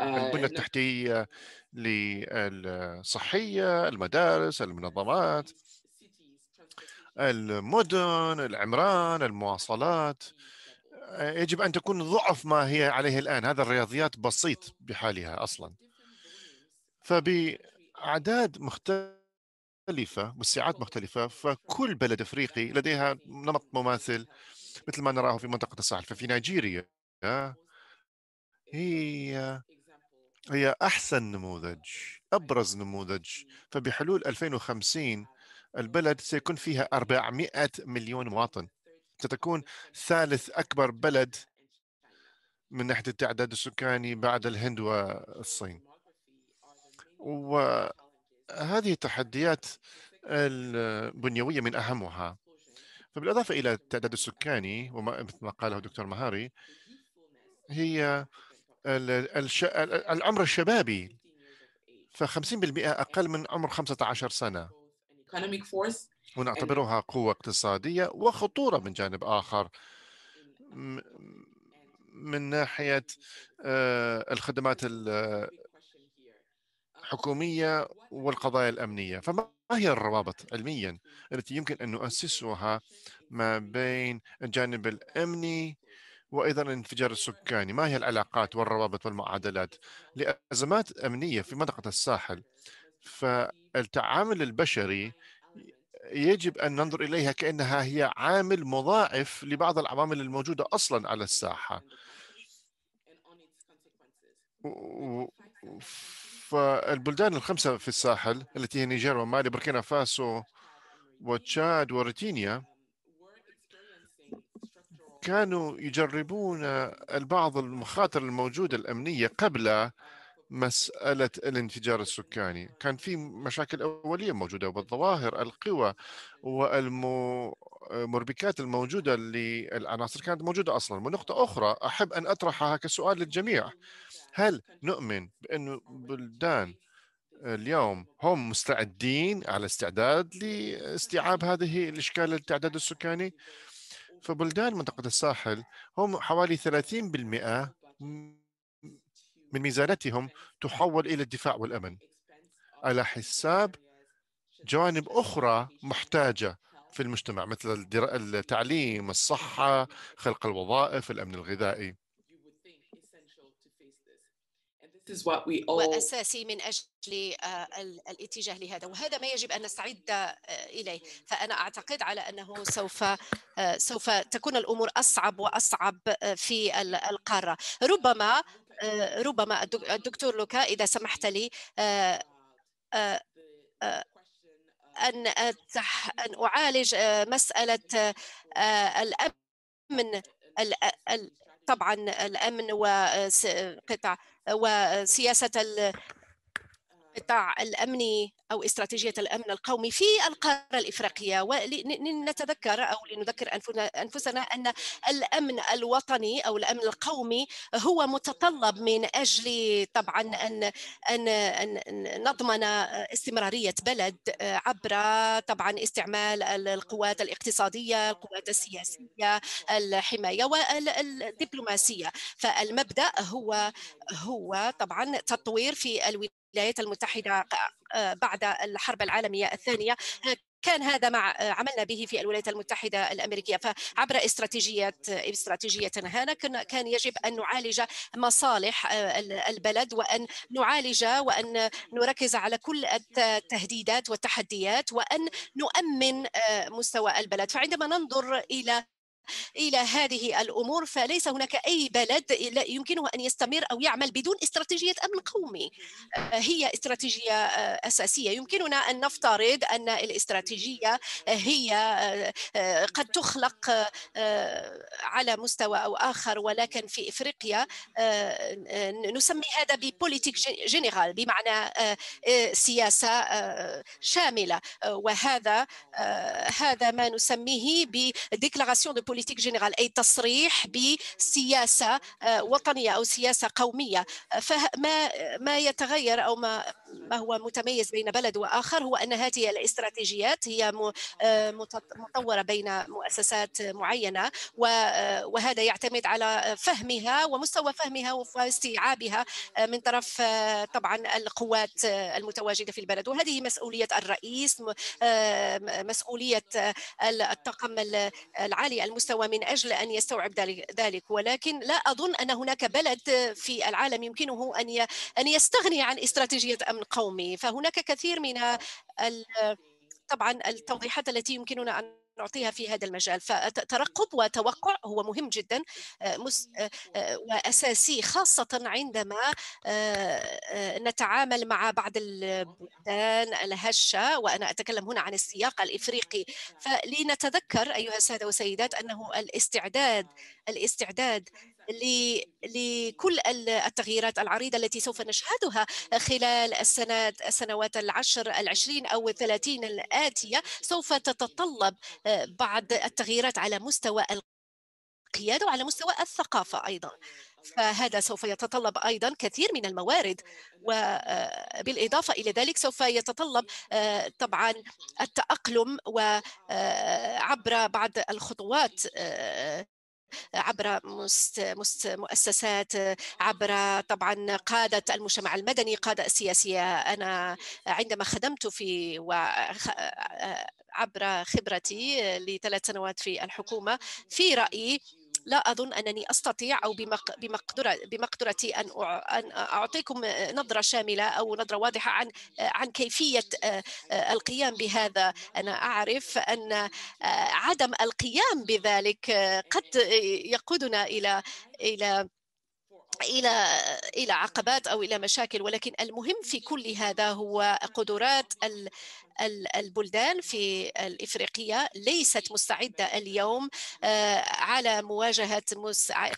البنى التحتيه للصحيه المدارس المنظمات المدن العمران المواصلات آه، يجب أن تكون ضعف ما هي عليه الآن هذا الرياضيات بسيط بحالها أصلا فبأعداد مختلفة وسعات مختلفة فكل بلد أفريقي لديها نمط مماثل مثل ما نراه في منطقة الساحل ففي نيجيريا هي هي أحسن نموذج أبرز نموذج فبحلول 2050 البلد سيكون فيها 400 مليون مواطن ستكون ثالث أكبر بلد من ناحية التعداد السكاني بعد الهند والصين وهذه التحديات البنيوية من أهمها فبالإضافة إلى التعداد السكاني وما ما قاله دكتور مهاري هي العمر الشبابي ف 50% أقل من عمر 15 سنة economic force ونعتبرها قوة اقتصادية وخطورة من جانب آخر من ناحية آه، الخدمات الحكومية والقضايا الأمنية فما هي الروابط علميا التي يمكن أن نؤسسها ما بين الجانب الأمني وايضا الانفجار السكاني ما هي العلاقات والروابط والمعادلات لازمات امنيه في منطقه الساحل فالتعامل البشري يجب أن ننظر إليها كأنها هي عامل مضاعف لبعض العوامل الموجودة أصلا على الساحة فالبلدان الخمسة في الساحل التي هي نيجير ومالي بوركينا فاسو وتشاد وريتينيا كانوا يجربون البعض المخاطر الموجودة الأمنية قبل مسألة الانفجار السكاني كان في مشاكل أولية موجودة والظواهر القوى والمربكات الموجودة للعناصر كانت موجودة أصلا ونقطة أخرى أحب أن أطرحها كسؤال للجميع هل نؤمن بأن بلدان اليوم هم مستعدين على استعداد لاستيعاب هذه الإشكال التعداد السكاني فبلدان منطقة الساحل هم حوالي 30% من ميزانتهم تحول إلى الدفاع والأمن على حساب جوانب أخرى محتاجة في المجتمع مثل التعليم، الصحة، خلق الوظائف، الأمن الغذائي. وأساسي من أجل آه، الاتجاه لهذا وهذا ما يجب أن نستعد آه، إليه فأنا أعتقد على أنه سوف آه، سوف تكون الأمور أصعب وأصعب في القارة ربما آه، ربما الدكتور لوكا إذا سمحت لي آه، آه، أن أن أعالج مسألة الأمن طبعا الأمن وقطع وسياسة القطاع الامني او استراتيجيه الامن القومي في القاره الافريقيه ولنتذكر او لنذكر انفسنا ان الامن الوطني او الامن القومي هو متطلب من اجل طبعا ان ان, أن نضمن استمراريه بلد آه، عبر طبعا استعمال القوات الاقتصاديه، القوات السياسيه، الحمايه والدبلوماسيه، فالمبدا هو هو طبعا تطوير في الولايات الولايات المتحدة آه، آه، بعد الحرب العالمية الثانية كان هذا مع آه، عملنا به في الولايات المتحدة الأمريكية فعبر استراتيجية استراتيجية هنا كان يجب أن نعالج مصالح البلد وأن نعالج وأن نركز على كل التهديدات والتحديات وأن نؤمن مستوى البلد فعندما ننظر إلى الى هذه الامور فليس هناك اي بلد يمكنه ان يستمر او يعمل بدون استراتيجيه امن قومي آه، هي استراتيجيه آه، اساسيه يمكننا ان نفترض ان الاستراتيجيه آه، هي قد تخلق على مستوى او اخر ولكن في افريقيا نسمي هذا ببوليتيك جنرال بمعنى سياسه شامله وهذا هذا ما نسميه بديكلاراسيون دو بوليتيك جينيرال اي تصريح بسياسه آه، وطنيه او سياسه قوميه آه، فما ما يتغير او ما ما هو متميز بين بلد واخر هو ان هذه الاستراتيجيات هي آه، مطوره بين مؤسسات معينه وهذا يعتمد على فهمها ومستوى فهمها واستيعابها من طرف طبعا القوات المتواجده في البلد وهذه مسؤوليه الرئيس مسؤوليه الطاقم العالي المستوى المستوى من أجل أن يستوعب ذلك ولكن لا أظن أن هناك بلد في العالم يمكنه أن أن يستغني عن استراتيجية أمن قومي فهناك كثير من طبعا التوضيحات التي يمكننا أن نعطيها في هذا المجال فترقب وتوقع هو مهم جدا آه، آه، آه، وأساسي خاصة عندما نتعامل مع بعض البلدان الهشة وأنا أتكلم هنا عن السياق الإفريقي فلنتذكر أيها السادة والسيدات أنه الاستعداد الاستعداد لكل التغييرات العريضة التي سوف نشهدها خلال السنوات, السنوات العشر العشرين أو الثلاثين الآتية سوف تتطلب آه، بعض التغييرات على مستوى القيادة وعلى مستوى الثقافة أيضا فهذا سوف يتطلب أيضا كثير من الموارد وبالإضافة آه، إلى ذلك سوف يتطلب آه، طبعا التأقلم وعبر بعض الخطوات عبر مؤسسات عبر طبعا قادة المجتمع المدني قادة سياسية أنا عندما خدمت في و... عبر خبرتي لثلاث سنوات في الحكومة في رأيي لا أظن أنني أستطيع أو بمقدرة بمقدرتي أن أن أعطيكم نظرة شاملة أو نظرة واضحة عن عن كيفية آه، القيام بهذا أنا أعرف أن آه، عدم القيام بذلك قد يقودنا إلى إلى الى الى عقبات او الى مشاكل ولكن المهم في كل هذا هو قدرات البلدان في الإفريقية ليست مستعدة اليوم آه، على مواجهة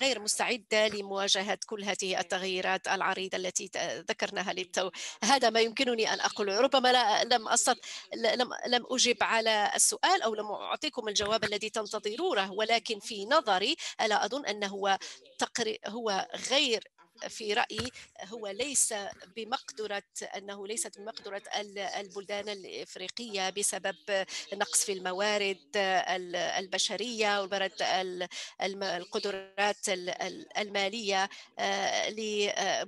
غير مستعدة لمواجهة كل هذه التغييرات العريضة التي ذكرناها للتو هذا ما يمكنني أن أقوله ربما لا لم أصد لم لم أجب على السؤال أو لم أعطيكم الجواب الذي تنتظرونه ولكن في نظري ألا أظن أنه هو غير في رأيي هو ليس بمقدرة أنه ليست بمقدرة البلدان الإفريقية بسبب نقص في الموارد البشرية وموارد القدرات المالية آه، آه،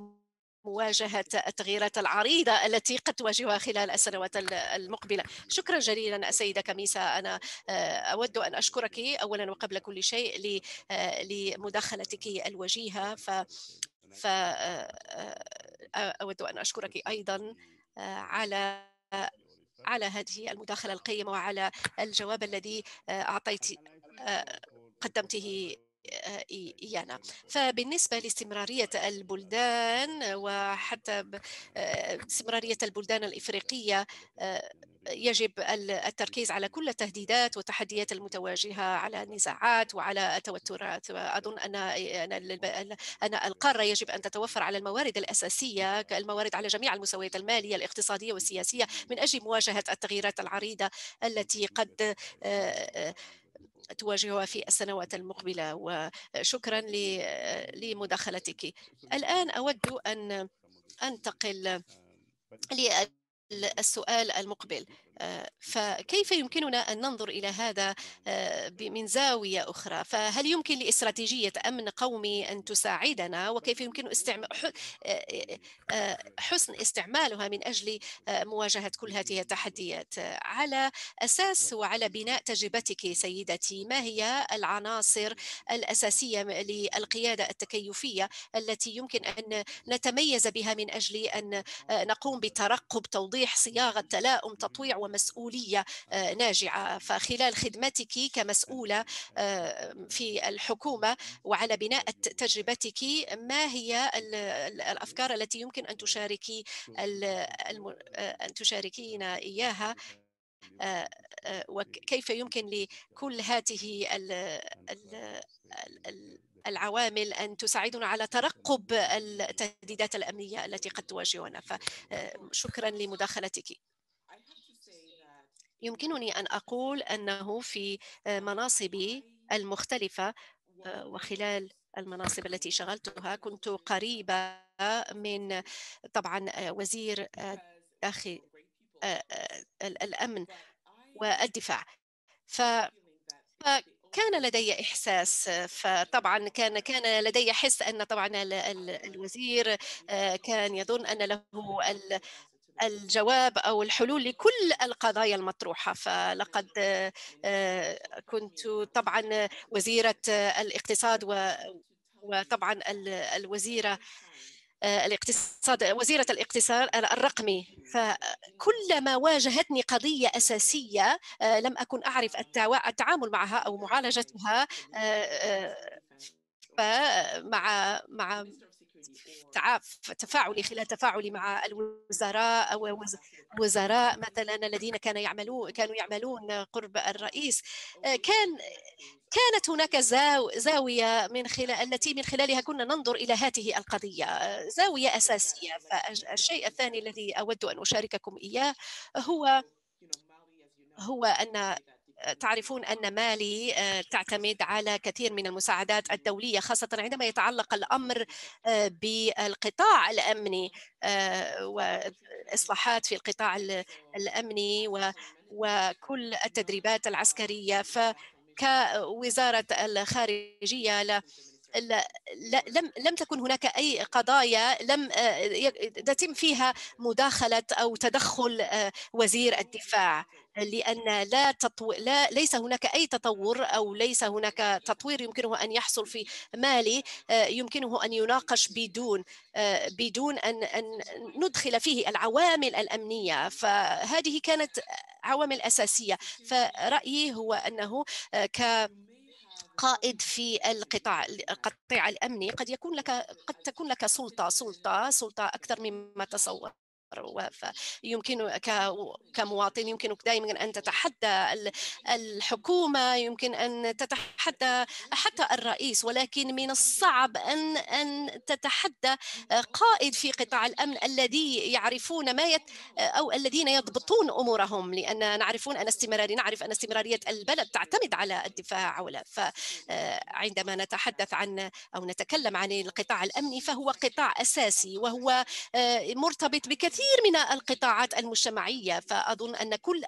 مواجهة التغييرات العريضة التي قد تواجهها خلال السنوات المقبلة شكرا جزيلا السيدة كميسة أنا آه، أود أن أشكرك أولا وقبل كل شيء آه، لمداخلتك الوجيهة ف فأود آه، أن أشكرك أيضا على على هذه المداخلة القيمة وعلى الجواب الذي أعطيت قدمته آه، إيانا إيه، نعم. إيه، إيه. فبالنسبة لاستمرارية البلدان وحتى آه، استمرارية البلدان الإفريقية آه، يجب التركيز على كل التهديدات والتحديات المتواجهة على النزاعات وعلى التوترات أظن أن أن القارة يجب أن تتوفر على الموارد الأساسية الموارد على جميع المستويات المالية الاقتصادية والسياسية من أجل مواجهة التغييرات العريضة التي قد تواجهها في السنوات المقبله وشكرا لمداخلتك الان اود ان انتقل للسؤال المقبل فكيف يمكننا أن ننظر إلى هذا آه، من زاوية أخرى فهل يمكن لاستراتيجية أمن قومي أن تساعدنا وكيف يمكن آه، آه، حسن استعمالها من أجل مواجهة كل هذه التحديات على أساس وعلى بناء تجربتك سيدتي ما هي العناصر الأساسية للقيادة التكيفية التي يمكن أن نتميز بها من أجل أن نقوم بترقب توضيح صياغة تلاؤم تطويع ومسؤولية آه، ناجعة فخلال خدمتك كمسؤولة آه، في الحكومة وعلى بناء تجربتك ما هي الأفكار التي يمكن أن تشاركي آه، أن تشاركينا إياها وكيف يمكن لكل هذه العوامل أن تساعدنا على ترقب التهديدات الأمنية التي قد تواجهنا فشكرا لمداخلتك يمكنني أن أقول أنه في آه، مناصبي المختلفة وخلال المناصب التي شغلتها كنت قريبة من طبعا آه، وزير آه، أخي الأمن والدفاع ف كان لدي احساس فطبعا كان كان لدي حس ان طبعا الوزير كان يظن ان له الجواب أو الحلول لكل القضايا المطروحة فلقد آه، كنت طبعا وزيرة الاقتصاد وطبعا الوزيرة آه، الاقتصاد وزيرة الاقتصاد الرقمي فكلما واجهتني قضية أساسية آه، لم أكن أعرف التعامل معها أو معالجتها مع مع تفاعلي خلال تفاعلي مع الوزراء او وزراء مثلا الذين كانوا يعملون كانوا يعملون قرب الرئيس آه، كان كانت هناك زاو زاويه من خلال التي من خلالها كنا ننظر الى هذه القضيه زاويه اساسيه فالشيء الثاني الذي اود ان اشارككم اياه هو هو ان تعرفون أن مالي آه، تعتمد على كثير من المساعدات الدولية خاصة عندما يتعلق الأمر آه، بالقطاع الأمني آه، وإصلاحات في القطاع الأمني وكل التدريبات العسكرية فكوزارة الخارجية لم لم تكن هناك اي قضايا لم آه، تتم فيها مداخله او تدخل آه، وزير الدفاع لان لا, تطو... لا ليس هناك اي تطور او ليس هناك تطوير يمكنه ان يحصل في مالي آه، يمكنه ان يناقش بدون بدون ان ان ندخل فيه العوامل الامنيه فهذه كانت عوامل اساسيه فرايي هو انه ك قائد في القطاع القطيع الامني قد يكون لك قد تكون لك سلطه سلطه سلطه اكثر مما تصور يمكن كمواطن يمكنك دائما أن تتحدى الحكومة يمكن أن تتحدى حتى الرئيس ولكن من الصعب أن أن تتحدى قائد في قطاع الأمن الذي يعرفون ما يت أو الذين يضبطون أمورهم لأن نعرفون أن استمرارية نعرف أن استمرارية البلد تعتمد على الدفاع ولا فعندما آه، نتحدث عن أو نتكلم عن القطاع الأمني فهو قطاع أساسي وهو آه، مرتبط بكثير الكثير من القطاعات المجتمعية فأظن أن كل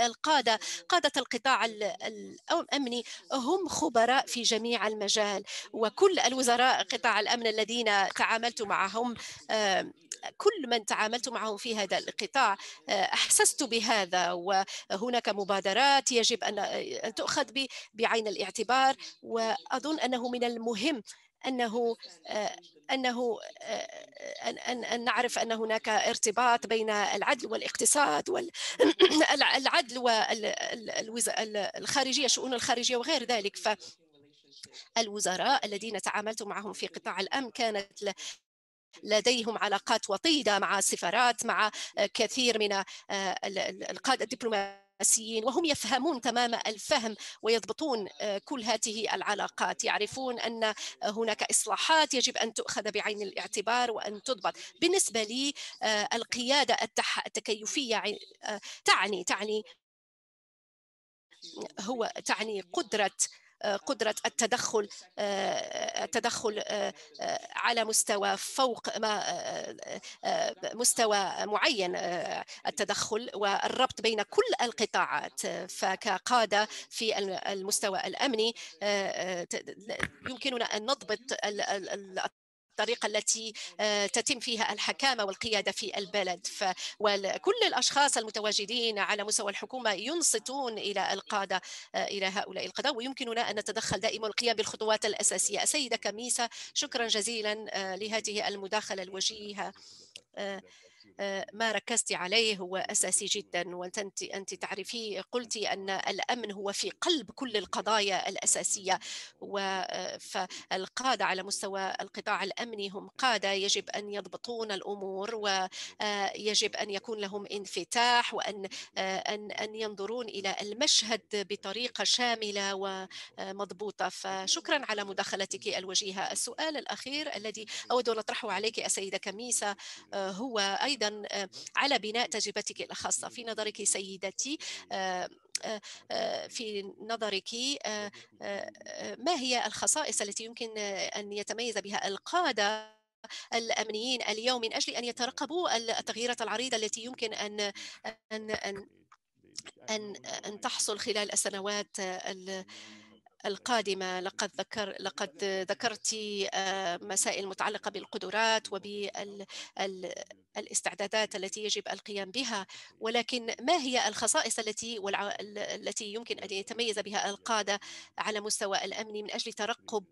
القادة قادة القطاع الأمني هم خبراء في جميع المجال وكل الوزراء قطاع الأمن الذين تعاملت معهم كل من تعاملت معهم في هذا القطاع آه، احسست بهذا وهناك مبادرات يجب ان تؤخذ بعين الاعتبار واظن انه من المهم انه انه ان ان نعرف ان هناك ارتباط بين العدل والاقتصاد والعدل والخارجيه الشؤون الخارجيه وغير ذلك فالوزراء الذين تعاملت معهم في قطاع الامن كانت لديهم علاقات وطيده مع السفارات مع كثير من آه، القاده الدبلوماسيين السياسيين وهم يفهمون تمام الفهم ويضبطون آه، كل هذه العلاقات يعرفون أن هناك إصلاحات يجب أن تؤخذ بعين الاعتبار وأن تضبط بالنسبة لي آه، القيادة التكيفية آه، تعني تعني هو تعني قدرة قدرة التدخل آه، التدخل آه، آه، على مستوى فوق ما مستوى معين التدخل والربط بين كل القطاعات فكقادة في المستوى الأمني يمكننا أن نضبط الطريقة التي آه، تتم فيها الحكامة والقيادة في البلد وكل الأشخاص المتواجدين على مستوى الحكومة ينصتون إلى القادة آه، إلى هؤلاء القادة ويمكننا أن نتدخل دائما القيام بالخطوات الأساسية السيدة كميسة شكرا جزيلا آه، لهذه المداخلة الوجيهة آه، ما ركزت عليه هو أساسي جدا وأنت أنت تعرفي قلت أن الأمن هو في قلب كل القضايا الأساسية آه، فالقادة على مستوى القطاع الأمني هم قادة يجب أن يضبطون الأمور ويجب آه، أن يكون لهم انفتاح وأن أن أن ينظرون إلى المشهد بطريقة شاملة ومضبوطة فشكرا على مداخلتك الوجيهة السؤال الأخير الذي أود أن أطرحه عليك السيدة كميسة هو أيضا أيضا آه، على بناء تجربتك الخاصة في نظرك سيدتي آه، آه، في نظرك ما هي الخصائص التي يمكن أن يتميز بها القادة الأمنيين اليوم من أجل أن يترقبوا التغييرات العريضة التي يمكن أن أن أن أن, أن تحصل خلال السنوات القادمة لقد, ذكر لقد ذكرت آه، مسائل متعلقة بالقدرات وبالاستعدادات التي يجب القيام بها ولكن ما هي الخصائص التي والع... التي يمكن أن يتميز بها القادة على مستوى الأمن من أجل ترقب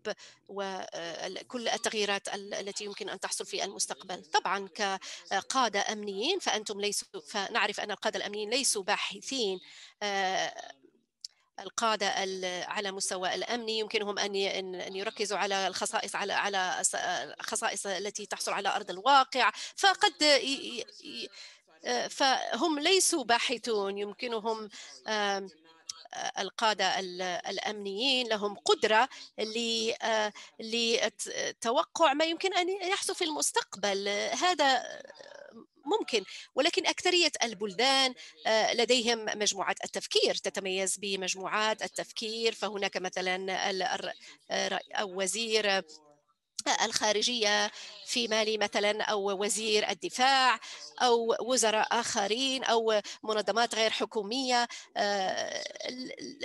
وكل التغييرات التي يمكن أن تحصل في المستقبل طبعا كقادة أمنيين فأنتم ليسوا فنعرف أن القادة الأمنيين ليسوا باحثين آه، القادة على مستوى الأمني يمكنهم أن أن يركزوا على الخصائص على على الخصائص التي تحصل على أرض الواقع فقد آه، فهم ليسوا باحثون يمكنهم القادة الأمنيين لهم قدرة آه، لتوقع ما يمكن أن يحصل في المستقبل هذا ممكن ولكن أكثرية البلدان آه، لديهم مجموعات التفكير تتميز بمجموعات التفكير فهناك مثلا آه، أو وزير آه، الخارجية في مالي مثلا أو وزير الدفاع أو وزراء آخرين أو منظمات غير حكومية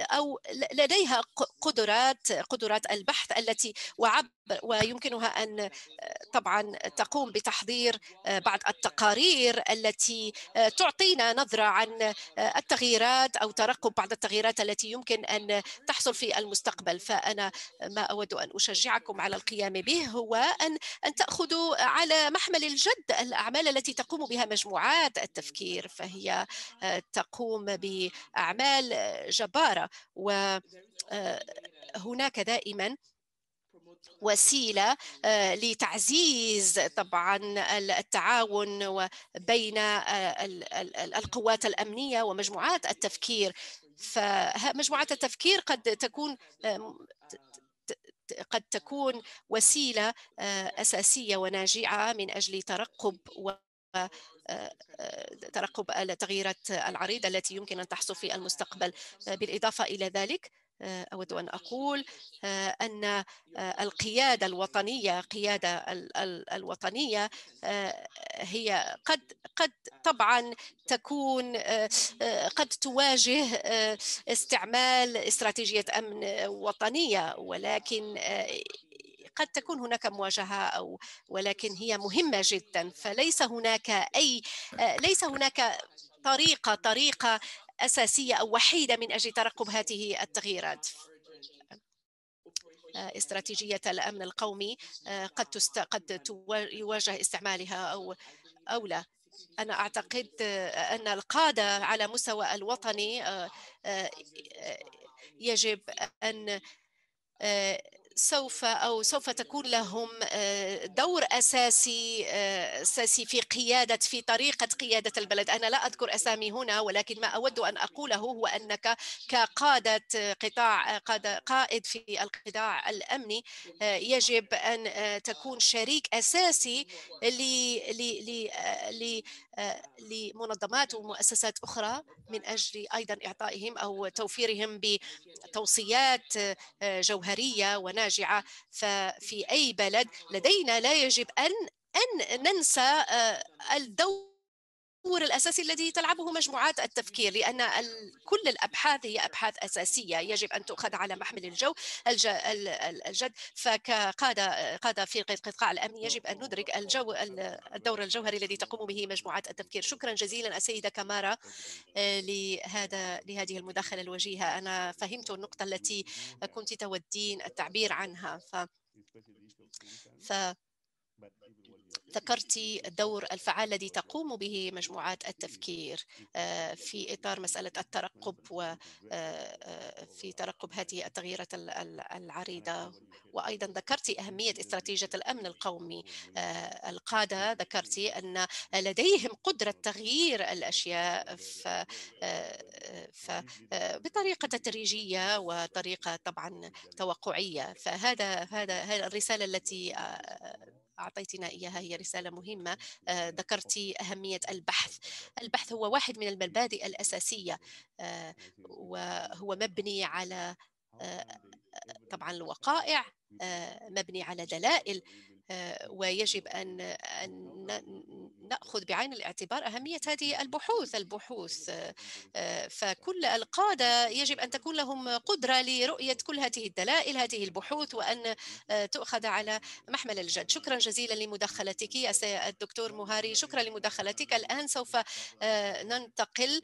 أو لديها قدرات قدرات البحث التي وعب ويمكنها أن آه، طبعا تقوم بتحضير آه، بعض التقارير التي آه، تعطينا نظرة عن التغييرات أو ترقب بعض التغييرات التي يمكن أن تحصل في المستقبل فأنا ما أود أن أشجعكم على القيام به هو أن, أن تأخذوا على محمل الجد الأعمال التي تقوم بها مجموعات التفكير فهي تقوم بأعمال جبارة وهناك دائما وسيله آه، لتعزيز طبعا التعاون بين آه، القوات الامنيه ومجموعات التفكير فمجموعات التفكير قد تكون قد تكون وسيله آه، اساسيه وناجعه من اجل ترقب و ترقب التغييرات العريضه التي يمكن ان تحصل في المستقبل بالاضافه الى ذلك آه، أود أن أقول آه، أن آه، القيادة الوطنية قيادة الوطنية هي قد قد طبعا تكون قد تواجه استعمال استراتيجية أمن وطنية ولكن قد تكون هناك مواجهة أو ولكن هي مهمة جدا فليس هناك أي ليس هناك طريقة طريقة أساسية أو وحيدة من أجل ترقب هذه التغييرات آه، استراتيجية الأمن القومي آه، قد, تست... قد يواجه استعمالها أو أو لا أنا أعتقد آه، أن القادة على مستوى الوطني يجب أن سوف أو سوف تكون لهم آه، دور أساسي آه، أساسي في قيادة في طريقة قيادة البلد أنا لا أذكر أسامي هنا ولكن ما أود أن أقوله هو أنك كقادة قطاع قائد في القطاع الأمني آه، يجب أن تكون شريك أساسي لمنظمات ومؤسسات أخرى من أجل أيضا إعطائهم أو توفيرهم بتوصيات جوهرية وناجحة ناجعة ففي أي بلد لدينا لا يجب أن أن ننسى آه، الدور الدور الأساسي الذي تلعبه مجموعات التفكير لأن كل الأبحاث هي أبحاث أساسية يجب أن تؤخذ على محمل الجو الجد فكقادة قادة في القطاع الأمني يجب أن ندرك الجو الدور الجوهري الذي تقوم به مجموعات التفكير شكرا جزيلا السيدة كمارا آه، لهذا لهذه المداخلة الوجيهة أنا فهمت النقطة التي كنت تودين التعبير عنها ف... ف... ذكرت الدور الفعال الذي تقوم به مجموعات التفكير آه، في اطار مساله الترقب وفي آه، آه، ترقب هذه التغييرات العريضه وايضا ذكرت اهميه استراتيجيه الامن القومي القاده ذكرت ان لديهم قدره تغيير الاشياء بطريقه تدريجيه وطريقه طبعا توقعيه فهذا هذا الرساله التي أعطيتنا إياها هي رسالة مهمة آه، ذكرتي أهمية البحث البحث هو واحد من المبادئ الأساسية آه، وهو مبني على آه، طبعا الوقائع مبني على دلائل ويجب أن ناخذ بعين الاعتبار اهميه هذه البحوث البحوث آه، فكل القاده يجب ان تكون لهم قدره لرؤيه كل هذه الدلائل هذه البحوث وان آه، تؤخذ على محمل الجد شكرا جزيلا لمداخلتك الدكتور مهاري شكرا لمداخلتك الان سوف آه، ننتقل